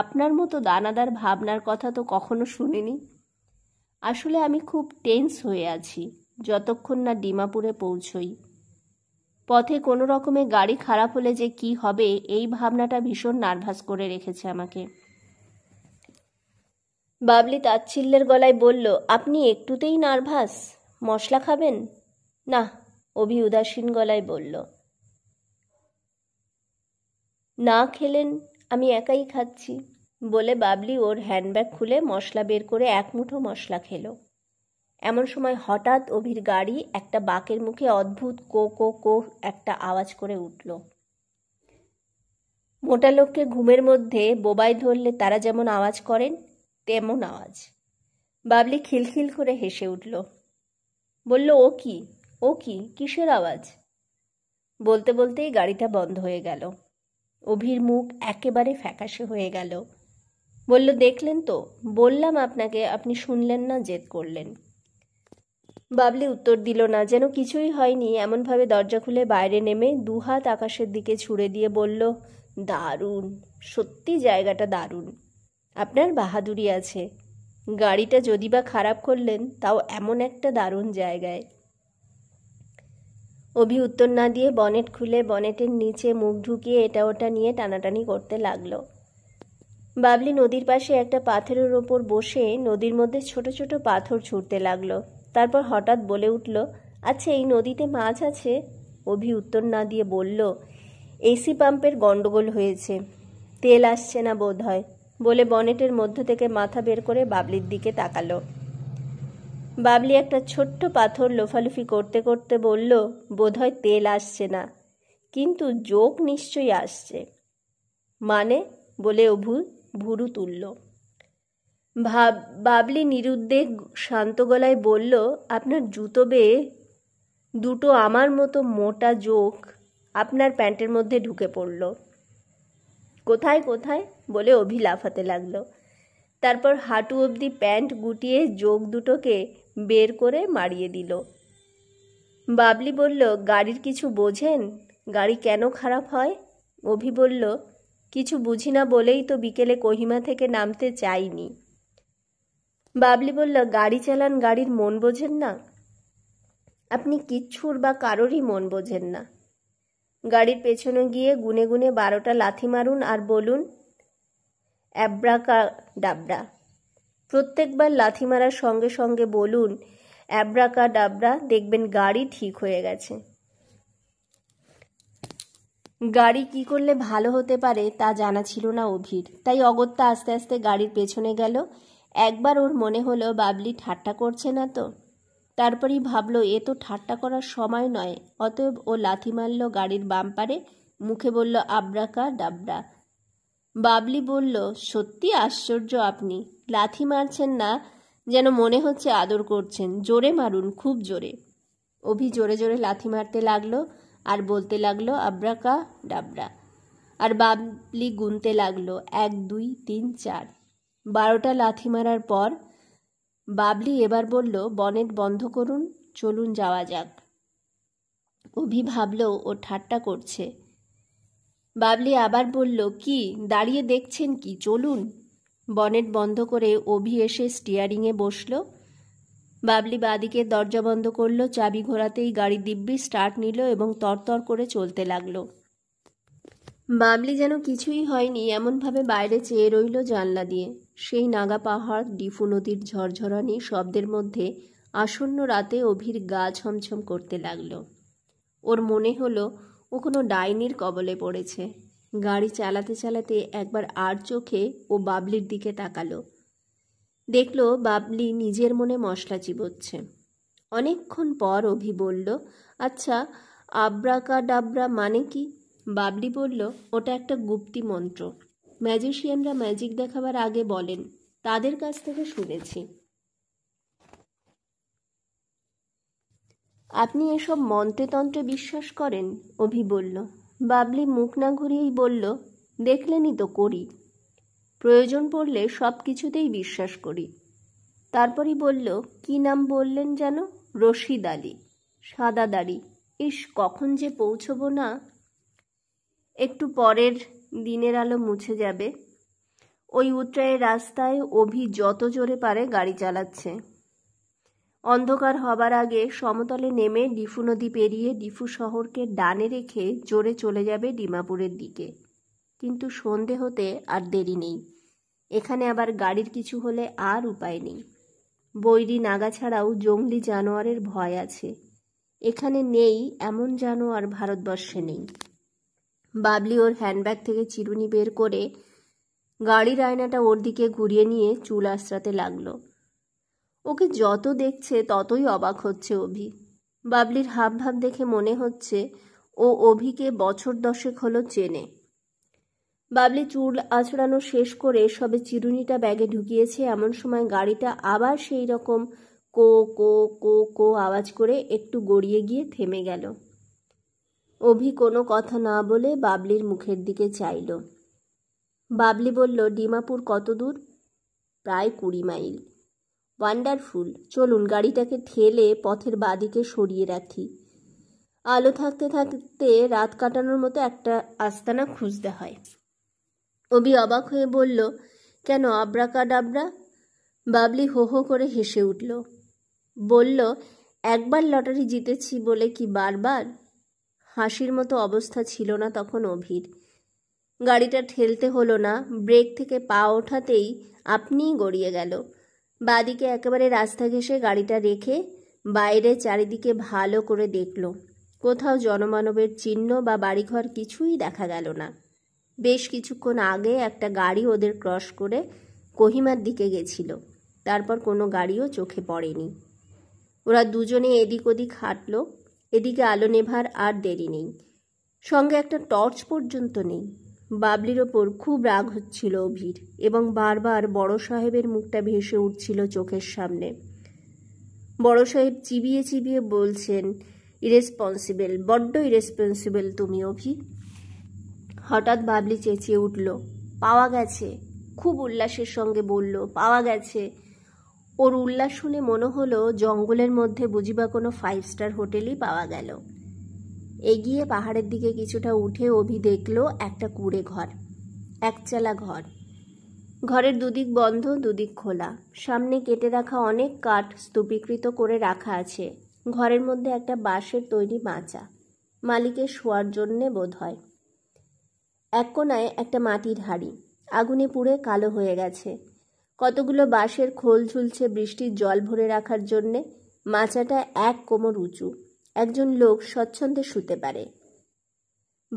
আপনার মতো দানাদার ভাবনার কথা তো কখনো শুনিনি আসলে আমি খুব টেন্স হয়ে আছি যতক্ষণ না ডিমাপুরে পৌঁছই পথে কোনো রকমে গাড়ি খারাপ হলে যে কি হবে এই ভাবনাটা ভীষণ নার্ভাস করে রেখেছে আমাকে বাবলি তাচ্ছিল্যের গলায় বলল আপনি একটুতেই নার্ভাস মশলা খাবেন না অভি উদাসীন গলায় বলল না খেলেন আমি একাই খাচ্ছি বলে বাবলি ওর হ্যান্ডব্যাগ খুলে মশলা বের করে এক মুঠো মশলা খেলো এমন সময় হঠাৎ অভির গাড়ি একটা বাকের মুখে অদ্ভুত কো কো কো একটা আওয়াজ করে উঠল মোটা লোককে ঘুমের মধ্যে বোবায় ধরলে তারা যেমন আওয়াজ করেন তেমন আওয়াজ বাবলি খিলখিল করে হেসে উঠল বলল ও কি ও কি কিসের আওয়াজ বলতে বলতেই গাড়িটা বন্ধ হয়ে গেল অভির মুখ একেবারে ফ্যাকাশে হয়ে গেল বলল দেখলেন তো বললাম আপনাকে আপনি শুনলেন না জেদ করলেন বাবলি উত্তর দিল না যেন কিছুই হয়নি এমনভাবে দরজা খুলে বাইরে নেমে দুহাত আকাশের দিকে ছুড়ে দিয়ে বলল দারুণ সত্যি জায়গাটা দারুণ আপনার বাহাদুরি আছে গাড়িটা যদি বা খারাপ করলেন তাও এমন একটা দারুণ জায়গায় অভি উত্তর না দিয়ে বনেট খুলে বনেটের নিচে মুখ ঢুকিয়ে এটা ওটা নিয়ে টানাটানি করতে লাগলো বাবলি নদীর পাশে একটা পাথরের ওপর বসে নদীর মধ্যে ছোট ছোট পাথর ছুটতে লাগলো তারপর হঠাৎ বলে উঠল আচ্ছা এই নদীতে মাছ আছে অভি উত্তর না দিয়ে বলল এসি পাম্পের গণ্ডগোল হয়েছে তেল আসছে না বোধ হয় বলে বনেটের মধ্য থেকে মাথা বের করে বাবলির দিকে তাকালো বাবলি একটা ছোট্ট পাথর লোফালুফি করতে করতে বলল বোধহয় তেল আসছে না কিন্তু যোগ নিশ্চয়ই আসছে মানে বলে অভু ভুরু তুলল ভাব বাবলি নিরুদ্বেগ শান্ত গলায় বলল আপনার জুতো বেয়ে দুটো আমার মতো মোটা যোগ আপনার প্যান্টের মধ্যে ঢুকে পড়ল কোথায় কোথায় বলে অভি লাফাতে লাগলো তারপর হাঁটু অবধি প্যান্ট গুটিয়ে যোগ দুটোকে বের করে মারিয়ে দিল বাবলি বলল গাড়ির কিছু বোঝেন গাড়ি কেন খারাপ হয় অভি বলল কিছু বুঝি না বলেই তো বিকেলে কহিমা থেকে নামতে চাইনি বাবলি বলল গাড়ি চালান গাড়ির মন বোঝেন না আপনি কিচ্ছুর বা কারোরই মন বোঝেন না গাড়ির পেছনে গিয়ে গুনে গুনে বারোটা লাথি মারুন আর বলুন অ্যাব্রাকা ডাবড়া প্রত্যেকবার লাথি মারার সঙ্গে সঙ্গে বলুন অ্যাব্রাকা ডাবরা দেখবেন গাড়ি ঠিক হয়ে গেছে গাড়ি কি করলে ভালো হতে পারে তা জানা ছিল না অভির তাই অগত্যা আস্তে আস্তে গাড়ির পেছনে গেল একবার ওর মনে হলো বাবলি ঠাট্টা করছে না তো তারপরেই ভাবলো এ তো ঠাট্টা করার সময় নয় অতএব ও লাথি মারল গাড়ির বাম্পারে মুখে বলল আব্রাকা ডাবরা বাবলি বলল সত্যি আশ্চর্য আপনি লাথি মারছেন না যেন মনে হচ্ছে আদর করছেন জোরে মারুন খুব জোরে অভি জোরে জোরে লাথি মারতে লাগলো আর বলতে লাগলো আব্রাকা ডাবরা আর বাবলি গুনতে লাগলো এক দুই তিন চার বারোটা লাথি মারার পর বাবলি এবার বলল বনেট বন্ধ করুন চলুন যাওয়া যাক অভি ভাবল ও ঠাট্টা করছে বাবলি আবার বলল কি দাঁড়িয়ে দেখছেন কি চলুন বনেট বন্ধ করে অভি এসে স্টিয়ারিংয়ে বসল বাবলি বাদিকে দরজা বন্ধ করল চাবি ঘোরাতেই গাড়ি দিব্যি স্টার্ট নিল এবং তরতর করে চলতে লাগলো বাবলি যেন কিছুই হয়নি এমনভাবে বাইরে চেয়ে রইল জানলা দিয়ে সেই নাগা পাহাড় ডিফু নদীর ঝরঝরানি শব্দের মধ্যে আসন্ন রাতে অভির গা ছমছম করতে লাগলো ওর মনে হলো ও কোনো ডাইনির কবলে পড়েছে গাড়ি চালাতে চালাতে একবার আর চোখে ও বাবলির দিকে তাকালো দেখল বাবলি নিজের মনে মশলা চিবোচ্ছে অনেকক্ষণ পর অভি বলল আচ্ছা আব্রাকা ডাবরা মানে কি বাবলি বলল ওটা একটা গুপ্তি মন্ত্র ম্যাজিশিয়ানরা ম্যাজিক দেখাবার আগে বলেন তাদের কাছ থেকে শুনেছি আপনি এসব মন্ত্রে তন্ত্রে বিশ্বাস করেন অভি বলল বাবলি মুখ না ঘুরিয়েই বলল দেখলেনই তো করি প্রয়োজন পড়লে সব কিছুতেই বিশ্বাস করি তারপরই বলল কি নাম বললেন যেন রশিদ আলী সাদা দাড়ি ইস কখন যে পৌঁছব না একটু পরের দিনের আলো মুছে যাবে ওই উত্রায়ের রাস্তায় অভি যত জোরে পারে গাড়ি চালাচ্ছে অন্ধকার হবার আগে সমতলে নেমে ডিফু নদী পেরিয়ে ডিফু শহরকে ডানে রেখে জোরে চলে যাবে ডিমাপুরের দিকে কিন্তু সন্ধে হতে আর দেরি নেই এখানে আবার গাড়ির কিছু হলে আর উপায় নেই বৈরি নাগা ছাড়াও জঙ্গলি জানোয়ারের ভয় আছে এখানে নেই এমন জানোয়ার ভারতবর্ষে নেই বাবলি ওর হ্যান্ডব্যাগ থেকে চিরুনি বের করে গাড়ির আয়নাটা ওর দিকে ঘুরিয়ে নিয়ে চুল আশ্রাতে লাগলো ওকে যত দেখছে ততই অবাক হচ্ছে অভি বাবলির হাব ভাব দেখে মনে হচ্ছে ও অভিকে বছর দশেক হলো চেনে বাবলি চুল আছড়ানো শেষ করে সবে চিরুনিটা ব্যাগে ঢুকিয়েছে এমন সময় গাড়িটা আবার সেই রকম কো কো কো কো আওয়াজ করে একটু গড়িয়ে গিয়ে থেমে গেল অভি কোনো কথা না বলে বাবলির মুখের দিকে চাইল বাবলি বলল ডিমাপুর কত দূর প্রায় কুড়ি মাইল ওয়ান্ডারফুল চলুন গাড়িটাকে ঠেলে পথের বাদিকে সরিয়ে রাখি আলো থাকতে থাকতে রাত কাটানোর মতো একটা আস্তানা খুঁজতে হয় অবি অবাক হয়ে বলল কেন আব্রাকা ডাবরা বাবলি হো হো করে হেসে উঠল বলল একবার লটারি জিতেছি বলে কি বারবার হাসির মতো অবস্থা ছিল না তখন অভির গাড়িটা ঠেলতে হলো না ব্রেক থেকে পা ওঠাতেই আপনিই গড়িয়ে গেল বাদিকে একেবারে রাস্তা ঘেঁষে গাড়িটা রেখে বাইরে চারিদিকে ভালো করে দেখল কোথাও জনমানবের চিহ্ন বা বাড়িঘর কিছুই দেখা গেল না বেশ কিছুক্ষণ আগে একটা গাড়ি ওদের ক্রস করে কহিমার দিকে গেছিল তারপর কোনো গাড়িও চোখে পড়েনি ওরা দুজনে এদিক ওদিক হাঁটল এদিকে আলো নেভার আর দেরি নেই সঙ্গে একটা টর্চ পর্যন্ত নেই বাবলির ওপর খুব রাগ হচ্ছিল অভির এবং বারবার বড় সাহেবের মুখটা ভেসে উঠছিল চোখের সামনে বড় সাহেব চিবিয়ে চিবিয়ে বলছেন ইরেসপন্সিবল বড্ড ইরেসপন্সিবল তুমি অভি হঠাৎ বাবলি চেঁচিয়ে উঠল পাওয়া গেছে খুব উল্লাসের সঙ্গে বলল পাওয়া গেছে ওর উল্লাস শুনে মনে হলো জঙ্গলের মধ্যে বুঝিবা কোনো ফাইভ স্টার হোটেলই পাওয়া গেল এগিয়ে পাহাড়ের দিকে কিছুটা উঠে অভি দেখল একটা কুড়ে ঘর একচালা ঘর ঘরের দুদিক বন্ধ দুদিক খোলা সামনে কেটে রাখা অনেক কাঠ স্তূপীকৃত করে রাখা আছে ঘরের মধ্যে একটা বাঁশের তৈরি মাচা মালিকের শোয়ার জন্যে বোধ হয় এক কোনায় একটা মাটির হাড়ি আগুনে পুড়ে কালো হয়ে গেছে কতগুলো বাঁশের খোল ঝুলছে বৃষ্টির জল ভরে রাখার জন্যে মাচাটা এক কোমর উঁচু একজন লোক স্বচ্ছন্দে শুতে পারে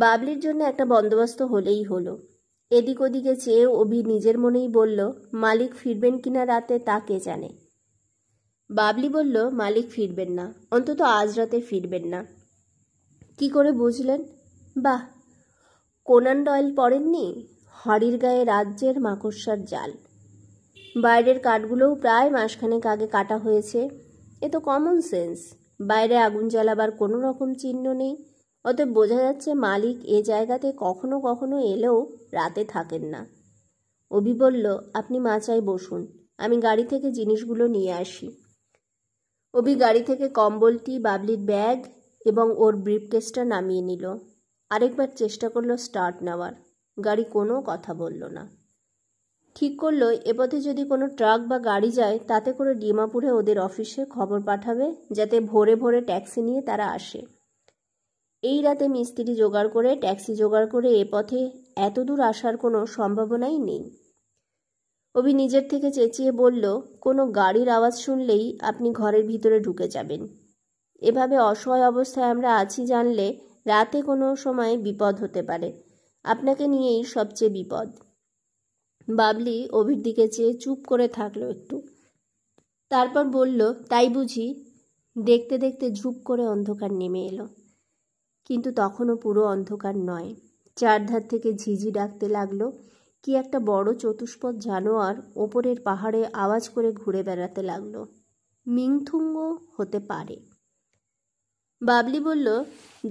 বাবলির জন্য একটা বন্দোবস্ত হলেই হলো এদিক ওদিকে চেয়ে অভি নিজের মনেই বলল মালিক ফিরবেন কিনা রাতে তা কে জানে বাবলি বলল মালিক ফিরবেন না অন্তত আজ রাতে ফিরবেন না কি করে বুঝলেন বাহ কোনান ডয়েল পড়েননি হরির গায়ে রাজ্যের মাকড়সার জাল বাইরের কাঠগুলোও প্রায় মাসখানেক আগে কাটা হয়েছে এ তো কমন সেন্স বাইরে আগুন জ্বালাবার কোনো রকম চিহ্ন নেই অতএব বোঝা যাচ্ছে মালিক এ জায়গাতে কখনো কখনো এলেও রাতে থাকেন না অভি বলল আপনি মাচায় বসুন আমি গাড়ি থেকে জিনিসগুলো নিয়ে আসি অভি গাড়ি থেকে কম্বলটি বাবলির ব্যাগ এবং ওর ব্রিফকেসটা নামিয়ে নিল আরেকবার চেষ্টা করলো স্টার্ট নেওয়ার গাড়ি কোনো কথা বলল না ঠিক করলো এপথে যদি কোনো ট্রাক বা গাড়ি যায় তাতে করে ডিমাপুরে ওদের অফিসে খবর পাঠাবে যাতে ভোরে ভোরে ট্যাক্সি নিয়ে তারা আসে এই রাতে মিস্ত্রি জোগাড় করে ট্যাক্সি জোগাড় করে এ পথে এত দূর আসার কোনো সম্ভাবনাই নেই অভি নিজের থেকে চেঁচিয়ে বলল কোনো গাড়ির আওয়াজ শুনলেই আপনি ঘরের ভিতরে ঢুকে যাবেন এভাবে অসহায় অবস্থায় আমরা আছি জানলে রাতে কোনো সময় বিপদ হতে পারে আপনাকে নিয়েই সবচেয়ে বিপদ বাবলি অভির দিকে চেয়ে চুপ করে থাকলো একটু তারপর বলল তাই বুঝি দেখতে দেখতে ঝুপ করে অন্ধকার নেমে এলো কিন্তু তখনও পুরো অন্ধকার নয় চারধার থেকে ঝিঝি ডাকতে লাগলো কি একটা বড় চতুষ্পদ জানোয়ার ওপরের পাহাড়ে আওয়াজ করে ঘুরে বেড়াতে লাগলো মিংথুঙ্গ হতে পারে বাবলি বলল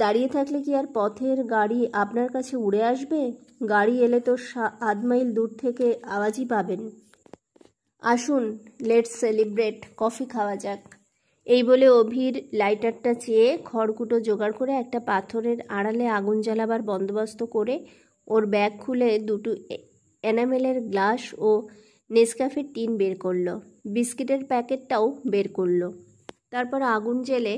দাঁড়িয়ে থাকলে কি আর পথের গাড়ি আপনার কাছে উড়ে আসবে গাড়ি এলে তো আধ মাইল দূর থেকে আওয়াজই পাবেন আসুন লেটস সেলিব্রেট কফি খাওয়া যাক এই বলে অভির লাইটারটা চেয়ে খড়কুটো জোগাড় করে একটা পাথরের আড়ালে আগুন জ্বালাবার বন্দোবস্ত করে ওর ব্যাগ খুলে দুটো এনামেলের গ্লাস ও নেসকাফের টিন বের করলো বিস্কিটের প্যাকেটটাও বের করলো তারপর আগুন জেলে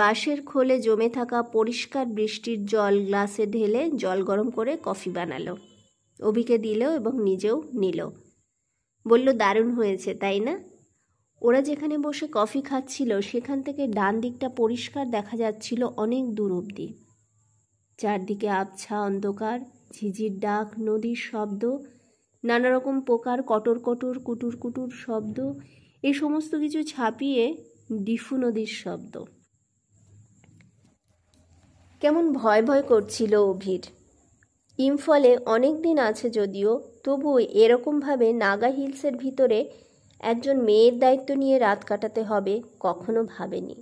বাঁশের খোলে জমে থাকা পরিষ্কার বৃষ্টির জল গ্লাসে ঢেলে জল গরম করে কফি বানালো অভিকে দিল এবং নিজেও নিল বলল দারুণ হয়েছে তাই না ওরা যেখানে বসে কফি খাচ্ছিল সেখান থেকে ডান দিকটা পরিষ্কার দেখা যাচ্ছিল অনেক দূর অবধি চারদিকে আবছা অন্ধকার ঝিঝির ডাক নদীর শব্দ নানা রকম পোকার কটর কটর কুটুর কুটুর শব্দ এই সমস্ত কিছু ছাপিয়ে ডিফু নদীর শব্দ কেমন ভয় ভয় করছিল অভির ইম্ফলে অনেক দিন আছে যদিও তবু এরকমভাবে নাগা হিলসের ভিতরে একজন মেয়ের দায়িত্ব নিয়ে রাত কাটাতে হবে কখনো ভাবেনি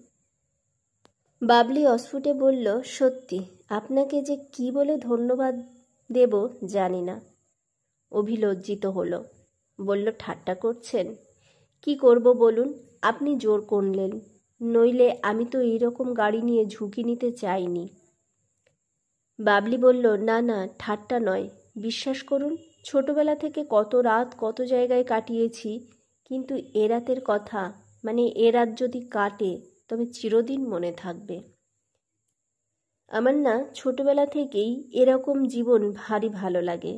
বাবলি অস্ফুটে বলল সত্যি আপনাকে যে কি বলে ধন্যবাদ দেব জানি না অভিলজ্জিত হলো বলল ঠাট্টা করছেন কি করব বলুন আপনি জোর করলেন নইলে আমি তো এইরকম গাড়ি নিয়ে ঝুঁকি নিতে চাইনি বাবলি বলল না না ঠাট্টা নয় বিশ্বাস করুন ছোটবেলা থেকে কত রাত কত জায়গায় কাটিয়েছি কিন্তু এ রাতের কথা মানে এ রাত যদি কাটে তবে চিরদিন মনে থাকবে আমার না ছোটবেলা থেকেই এরকম জীবন ভারী ভালো লাগে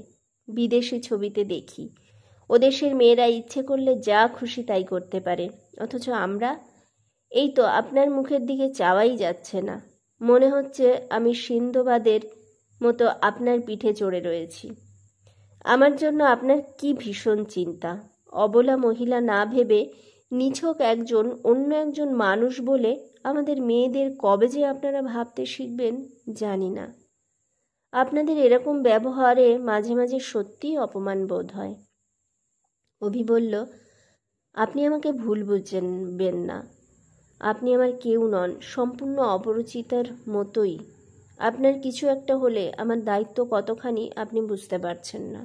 বিদেশি ছবিতে দেখি ওদেশের মেয়েরা ইচ্ছে করলে যা খুশি তাই করতে পারে অথচ আমরা এই তো আপনার মুখের দিকে চাওয়াই যাচ্ছে না মনে হচ্ছে আমি সিন্ধবাদের মতো আপনার পিঠে চড়ে রয়েছি আমার জন্য আপনার কি ভীষণ চিন্তা অবলা মহিলা না ভেবে নিছক একজন অন্য একজন মানুষ বলে আমাদের মেয়েদের কবে যে আপনারা ভাবতে শিখবেন জানি না আপনাদের এরকম ব্যবহারে মাঝে মাঝে সত্যিই অপমান বোধ হয় অভি বলল আপনি আমাকে ভুল বুঝবেন না আপনি আমার কেউ নন সম্পূর্ণ অপরিচিতার মতোই আপনার কিছু একটা হলে আমার দায়িত্ব কতখানি আপনি বুঝতে পারছেন না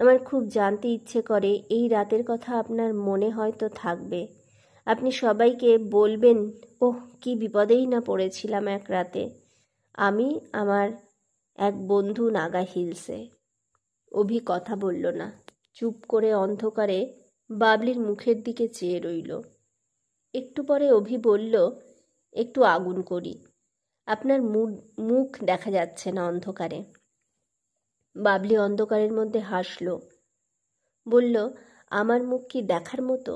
আমার খুব জানতে ইচ্ছে করে এই রাতের কথা আপনার মনে হয়তো থাকবে আপনি সবাইকে বলবেন ওহ কি বিপদেই না পড়েছিলাম এক রাতে আমি আমার এক বন্ধু নাগা হিলসে অভি কথা বলল না চুপ করে অন্ধকারে বাবলির মুখের দিকে চেয়ে রইল একটু পরে অভি বলল একটু আগুন করি আপনার মুখ দেখা যাচ্ছে না অন্ধকারে বাবলি অন্ধকারের মধ্যে হাসল বলল আমার মুখ কি দেখার মতো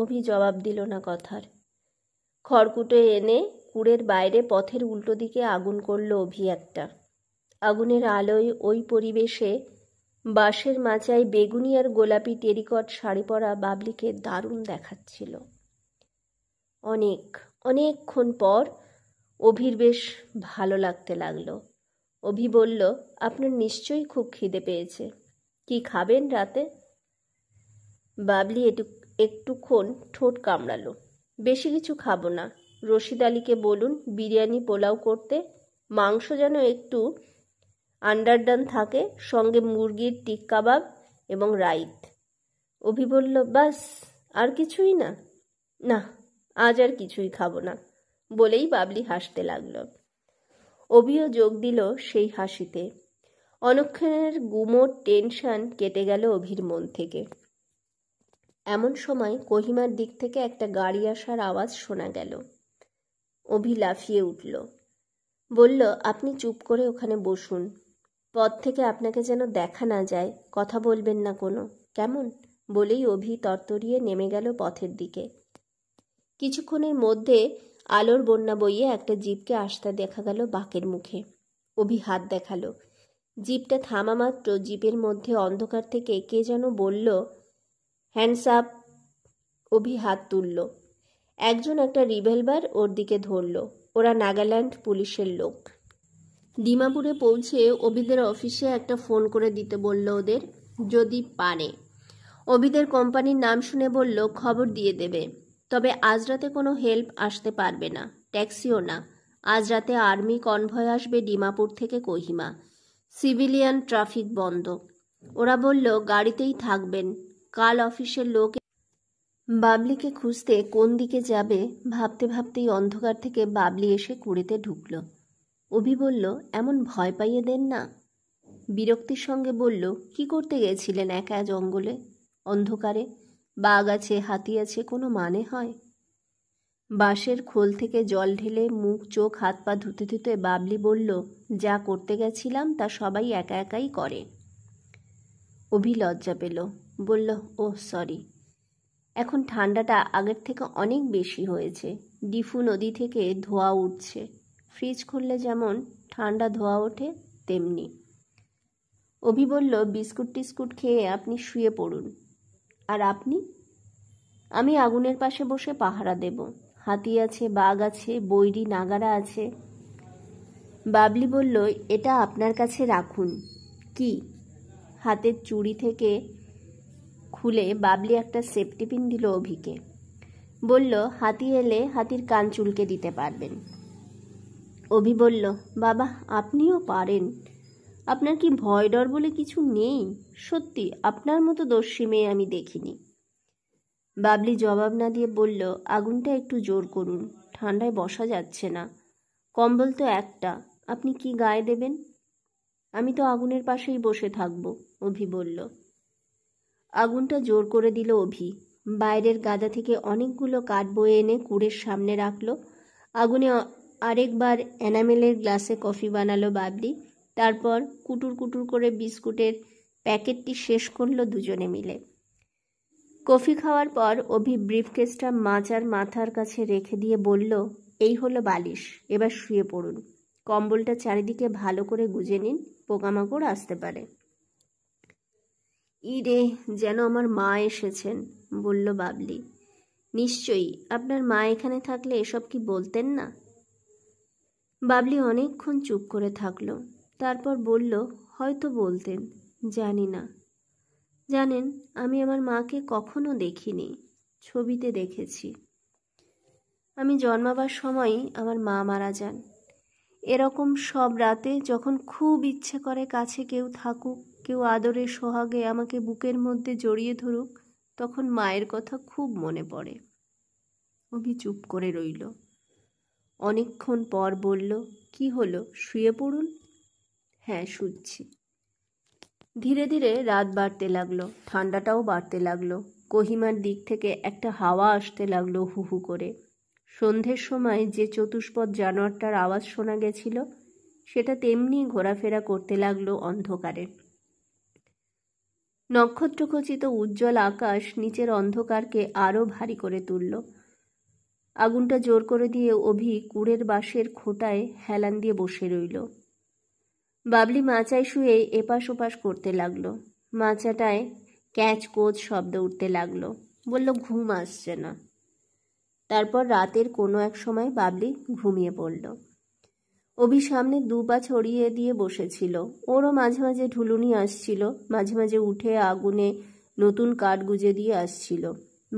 অভি জবাব দিল না কথার খড়কুটো এনে কুড়ের বাইরে পথের উল্টো দিকে আগুন করল অভি একটা আগুনের আলোয় ওই পরিবেশে বাঁশের মাচায় বেগুনি আর গোলাপি টেরিকট শাড়ি পরা বাবলিকে দারুণ দেখাচ্ছিল অনেক অনেকক্ষণ পর অভির বেশ ভালো লাগতে লাগলো অভি বলল আপনার নিশ্চয়ই খুব খিদে পেয়েছে কি খাবেন রাতে বাবলি একটু একটুক্ষণ ঠোঁট কামড়ালো বেশি কিছু খাবো না রশিদ আলীকে বলুন বিরিয়ানি পোলাও করতে মাংস যেন একটু আন্ডারডান থাকে সঙ্গে মুরগির টিক কাবাব এবং রাইত অভি বলল বাস আর কিছুই না না আজ আর কিছুই খাবো না বলেই বাবলি হাসতে লাগল অভিও যোগ দিল সেই হাসিতে অনক্ষণের গুমোর টেনশন কেটে গেল অভির মন থেকে এমন সময় কহিমার দিক থেকে একটা গাড়ি আসার আওয়াজ শোনা গেল অভি লাফিয়ে উঠল বলল আপনি চুপ করে ওখানে বসুন পথ থেকে আপনাকে যেন দেখা না যায় কথা বলবেন না কোনো কেমন বলেই অভি তরতরিয়ে নেমে গেল পথের দিকে কিছুক্ষণের মধ্যে আলোর বন্যা বইয়ে একটা জিপকে আসতে দেখা গেল বাকের মুখে অভি হাত দেখালো জিপটা থামা মাত্র জিপের মধ্যে অন্ধকার থেকে কে যেন বলল হ্যান্ডস আপ অভি হাত তুলল একজন একটা রিভলভার ওর দিকে ধরল ওরা নাগাল্যান্ড পুলিশের লোক ডিমাপুরে পৌঁছে অভিদের অফিসে একটা ফোন করে দিতে বলল ওদের যদি পারে অভিদের কোম্পানির নাম শুনে বলল খবর দিয়ে দেবে তবে আজ রাতে কোনো হেল্প আসতে পারবে না ট্যাক্সিও না আজ রাতে আর্মি কনভয় আসবে ডিমাপুর থেকে কোহিমা সিভিলিয়ান ট্রাফিক বন্ধ ওরা বলল গাড়িতেই থাকবেন কাল অফিসের লোক বাবলিকে খুঁজতে কোন দিকে যাবে ভাবতে ভাবতেই অন্ধকার থেকে বাবলি এসে কুড়েতে ঢুকল অভি বলল এমন ভয় পাইয়ে দেন না বিরক্তির সঙ্গে বলল কি করতে গেছিলেন একা জঙ্গলে অন্ধকারে বাঘ আছে হাতি আছে কোনো মানে হয় বাঁশের খোল থেকে জল ঢেলে মুখ চোখ হাত পা ধুতে ধুতে বাবলি বলল যা করতে গেছিলাম তা সবাই একা একাই করে অভি লজ্জা পেল বলল ও সরি এখন ঠান্ডাটা আগের থেকে অনেক বেশি হয়েছে ডিফু নদী থেকে ধোয়া উঠছে ফ্রিজ খুললে যেমন ঠান্ডা ধোয়া ওঠে তেমনি অভি বলল বিস্কুট টিস্কুট খেয়ে আপনি শুয়ে পড়ুন আর আপনি আমি আগুনের পাশে বসে পাহারা দেব হাতি আছে বাঘ আছে বৈরি নাগারা আছে বাবলি বলল এটা আপনার কাছে রাখুন কি হাতের চুড়ি থেকে খুলে বাবলি একটা সেফটি পিন দিল অভিকে বলল হাতি এলে হাতির কান চুলকে দিতে পারবেন অভি বলল বাবা আপনিও পারেন আপনার কি ভয় ডর বলে কিছু নেই সত্যি আপনার মতো দস্যি মেয়ে আমি দেখিনি বাবলি জবাব না দিয়ে বলল আগুনটা একটু জোর করুন ঠান্ডায় বসা যাচ্ছে না কম্বল তো একটা আপনি কি গায়ে দেবেন আমি তো আগুনের পাশেই বসে থাকব অভি বলল আগুনটা জোর করে দিল অভি বাইরের গাদা থেকে অনেকগুলো কাঠ বয়ে এনে কুড়ের সামনে রাখলো আগুনে আরেকবার এনামেলের গ্লাসে কফি বানালো বাবলি তারপর কুটুর কুটুর করে বিস্কুটের প্যাকেটটি শেষ করলো দুজনে মিলে কফি খাওয়ার পর অভি ব্রিফকেসটা মাজার মাথার কাছে রেখে দিয়ে বলল এই হলো বালিশ এবার শুয়ে পড়ুন কম্বলটা চারিদিকে ভালো করে গুজে নিন পোকামাকড় আসতে পারে ইরে যেন আমার মা এসেছেন বলল বাবলি নিশ্চয়ই আপনার মা এখানে থাকলে এসব কি বলতেন না বাবলি অনেকক্ষণ চুপ করে থাকলো তারপর বলল হয়তো বলতেন জানি না জানেন আমি আমার মাকে কখনো দেখিনি ছবিতে দেখেছি আমি জন্মাবার সময়ই আমার মা মারা যান এরকম সব রাতে যখন খুব ইচ্ছে করে কাছে কেউ থাকুক কেউ আদরে সোহাগে আমাকে বুকের মধ্যে জড়িয়ে ধরুক তখন মায়ের কথা খুব মনে পড়ে অভি চুপ করে রইল অনেকক্ষণ পর বলল কি হলো শুয়ে পড়ুন হ্যাঁ শুনছি ধীরে ধীরে রাত বাড়তে লাগলো ঠান্ডাটাও বাড়তে লাগলো কহিমার দিক থেকে একটা হাওয়া আসতে লাগলো হু হু করে সন্ধ্যের সময় যে চতুষ্পদ জানোয়ারটার আওয়াজ শোনা গেছিল সেটা তেমনি ঘোরাফেরা করতে লাগলো অন্ধকারে নক্ষত্রখচিত উজ্জ্বল আকাশ নিচের অন্ধকারকে আরও ভারী করে তুলল আগুনটা জোর করে দিয়ে অভি কুড়ের বাঁশের খোটায় হেলান দিয়ে বসে রইল বাবলি মাচায় শুয়ে এপাশ ওপাশ করতে লাগলো মাচাটায় ক্যাচ কোচ শব্দ উঠতে লাগলো বলল ঘুম আসছে না তারপর রাতের কোনো এক সময় বাবলি ঘুমিয়ে পড়ল অভি সামনে দু পা ছড়িয়ে দিয়ে বসেছিল ওরও মাঝে মাঝে ঢুলুনি আসছিল মাঝে মাঝে উঠে আগুনে নতুন কাঠ গুজে দিয়ে আসছিল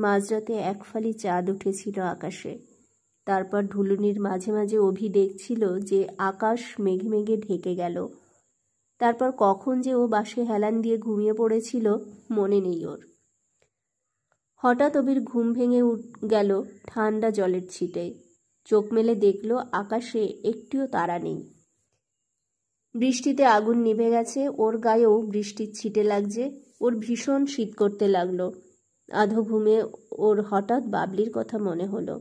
মাঝরাতে এক ফালি চাঁদ উঠেছিল আকাশে তারপর ঢুলুনির মাঝে মাঝে অভি দেখছিল যে আকাশ মেঘে মেঘে ঢেকে গেল তারপর কখন যে ও বাসে হেলান দিয়ে ঘুমিয়ে পড়েছিল মনে নেই ওর হঠাৎ অবির ঘুম ভেঙে গেল ঠান্ডা জলের ছিটে চোখ মেলে দেখল আকাশে একটিও তারা নেই বৃষ্টিতে আগুন নিভে গেছে ওর গায়েও বৃষ্টির ছিটে লাগছে ওর ভীষণ শীত করতে লাগলো আধো ঘুমে ওর হঠাৎ বাবলির কথা মনে হলো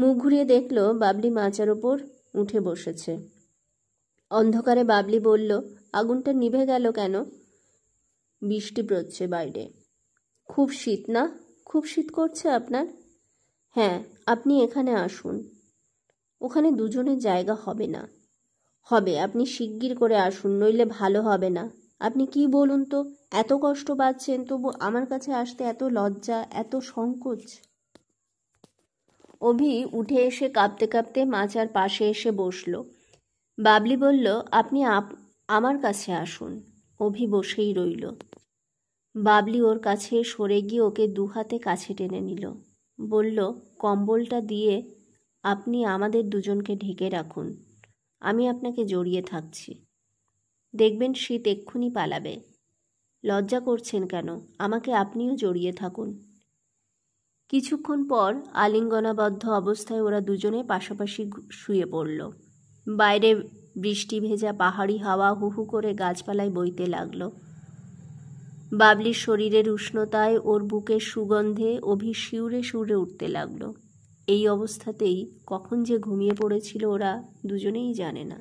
মুখ ঘুরিয়ে দেখল বাবলি মাচার ওপর উঠে বসেছে অন্ধকারে বাবলি বলল আগুনটা নিভে গেল কেন বৃষ্টি পড়ছে বাইরে খুব শীত না খুব শীত করছে আপনার হ্যাঁ আপনি এখানে আসুন ওখানে দুজনের জায়গা হবে না হবে আপনি শিগগির করে আসুন নইলে ভালো হবে না আপনি কি বলুন তো এত কষ্ট পাচ্ছেন তবু আমার কাছে আসতে এত লজ্জা এত সংকোচ অভি উঠে এসে কাঁপতে কাঁপতে মাচার পাশে এসে বসল বাবলি বলল আপনি আপ আমার কাছে আসুন অভি বসেই রইল বাবলি ওর কাছে সরে গিয়ে ওকে দুহাতে কাছে টেনে নিল বলল কম্বলটা দিয়ে আপনি আমাদের দুজনকে ঢেকে রাখুন আমি আপনাকে জড়িয়ে থাকছি দেখবেন শীত এক্ষুনি পালাবে লজ্জা করছেন কেন আমাকে আপনিও জড়িয়ে থাকুন কিছুক্ষণ পর আলিঙ্গনাবদ্ধ অবস্থায় ওরা দুজনে পাশাপাশি শুয়ে পড়ল বাইরে বৃষ্টি ভেজা পাহাড়ি হাওয়া হুহু করে গাছপালায় বইতে লাগল বাবলির শরীরের উষ্ণতায় ওর বুকের সুগন্ধে অভি শিউরে শিউরে উঠতে লাগলো এই অবস্থাতেই কখন যে ঘুমিয়ে পড়েছিল ওরা দুজনেই জানে না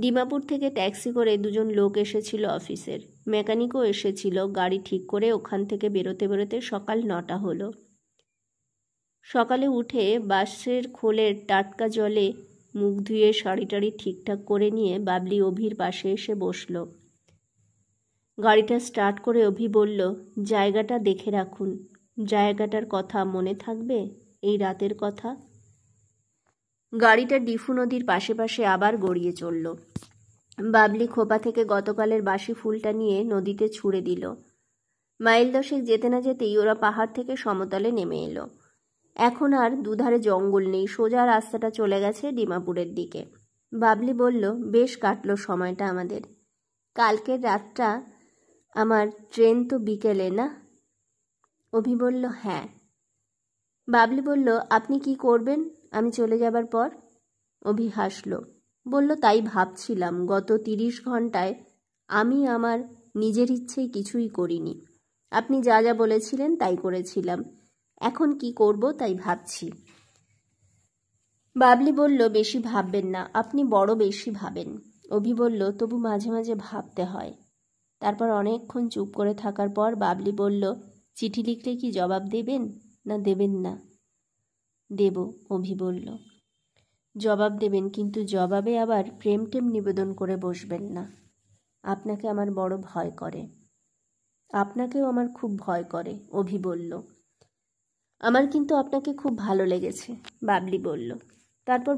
ডিমাপুর থেকে ট্যাক্সি করে দুজন লোক এসেছিল অফিসের মেকানিকও এসেছিল গাড়ি ঠিক করে ওখান থেকে বেরোতে বেরোতে সকাল নটা হলো সকালে উঠে বাসের খোলের টাটকা জলে মুখ ধুয়ে শাড়ি টাড়ি ঠিকঠাক করে নিয়ে বাবলি অভির পাশে এসে বসল গাড়িটা স্টার্ট করে অভি বলল জায়গাটা দেখে রাখুন জায়গাটার কথা মনে থাকবে এই রাতের কথা গাড়িটা ডিফু নদীর পাশে পাশে আবার গড়িয়ে চলল বাবলি খোপা থেকে গতকালের বাসি ফুলটা নিয়ে নদীতে ছুঁড়ে দিল মাইল দশেক যেতে না যেতেই ওরা পাহাড় থেকে সমতলে নেমে এলো এখন আর দুধারে জঙ্গল নেই সোজা রাস্তাটা চলে গেছে ডিমাপুরের দিকে বাবলি বলল বেশ কাটলো সময়টা আমাদের কালকের রাতটা আমার ট্রেন তো বিকেলে না অভি বলল হ্যাঁ বাবলি বলল আপনি কি করবেন আমি চলে যাবার পর অভি হাসলো বলল তাই ভাবছিলাম গত তিরিশ ঘন্টায় আমি আমার নিজের ইচ্ছেই কিছুই করিনি আপনি যা যা বলেছিলেন তাই করেছিলাম এখন কি করব তাই ভাবছি বাবলি বলল বেশি ভাববেন না আপনি বড় বেশি ভাবেন অভি বলল তবু মাঝে মাঝে ভাবতে হয় তারপর অনেকক্ষণ চুপ করে থাকার পর বাবলি বলল চিঠি লিখলে কি জবাব দেবেন না দেবেন না দেব অভি বলল জবাব দেবেন কিন্তু জবাবে আবার প্রেম টেম নিবেদন করে বসবেন না আপনাকে আমার বড় ভয় করে আপনাকেও আমার খুব ভয় করে অভি বলল আমার কিন্তু আপনাকে খুব ভালো লেগেছে বাবলি বলল তারপর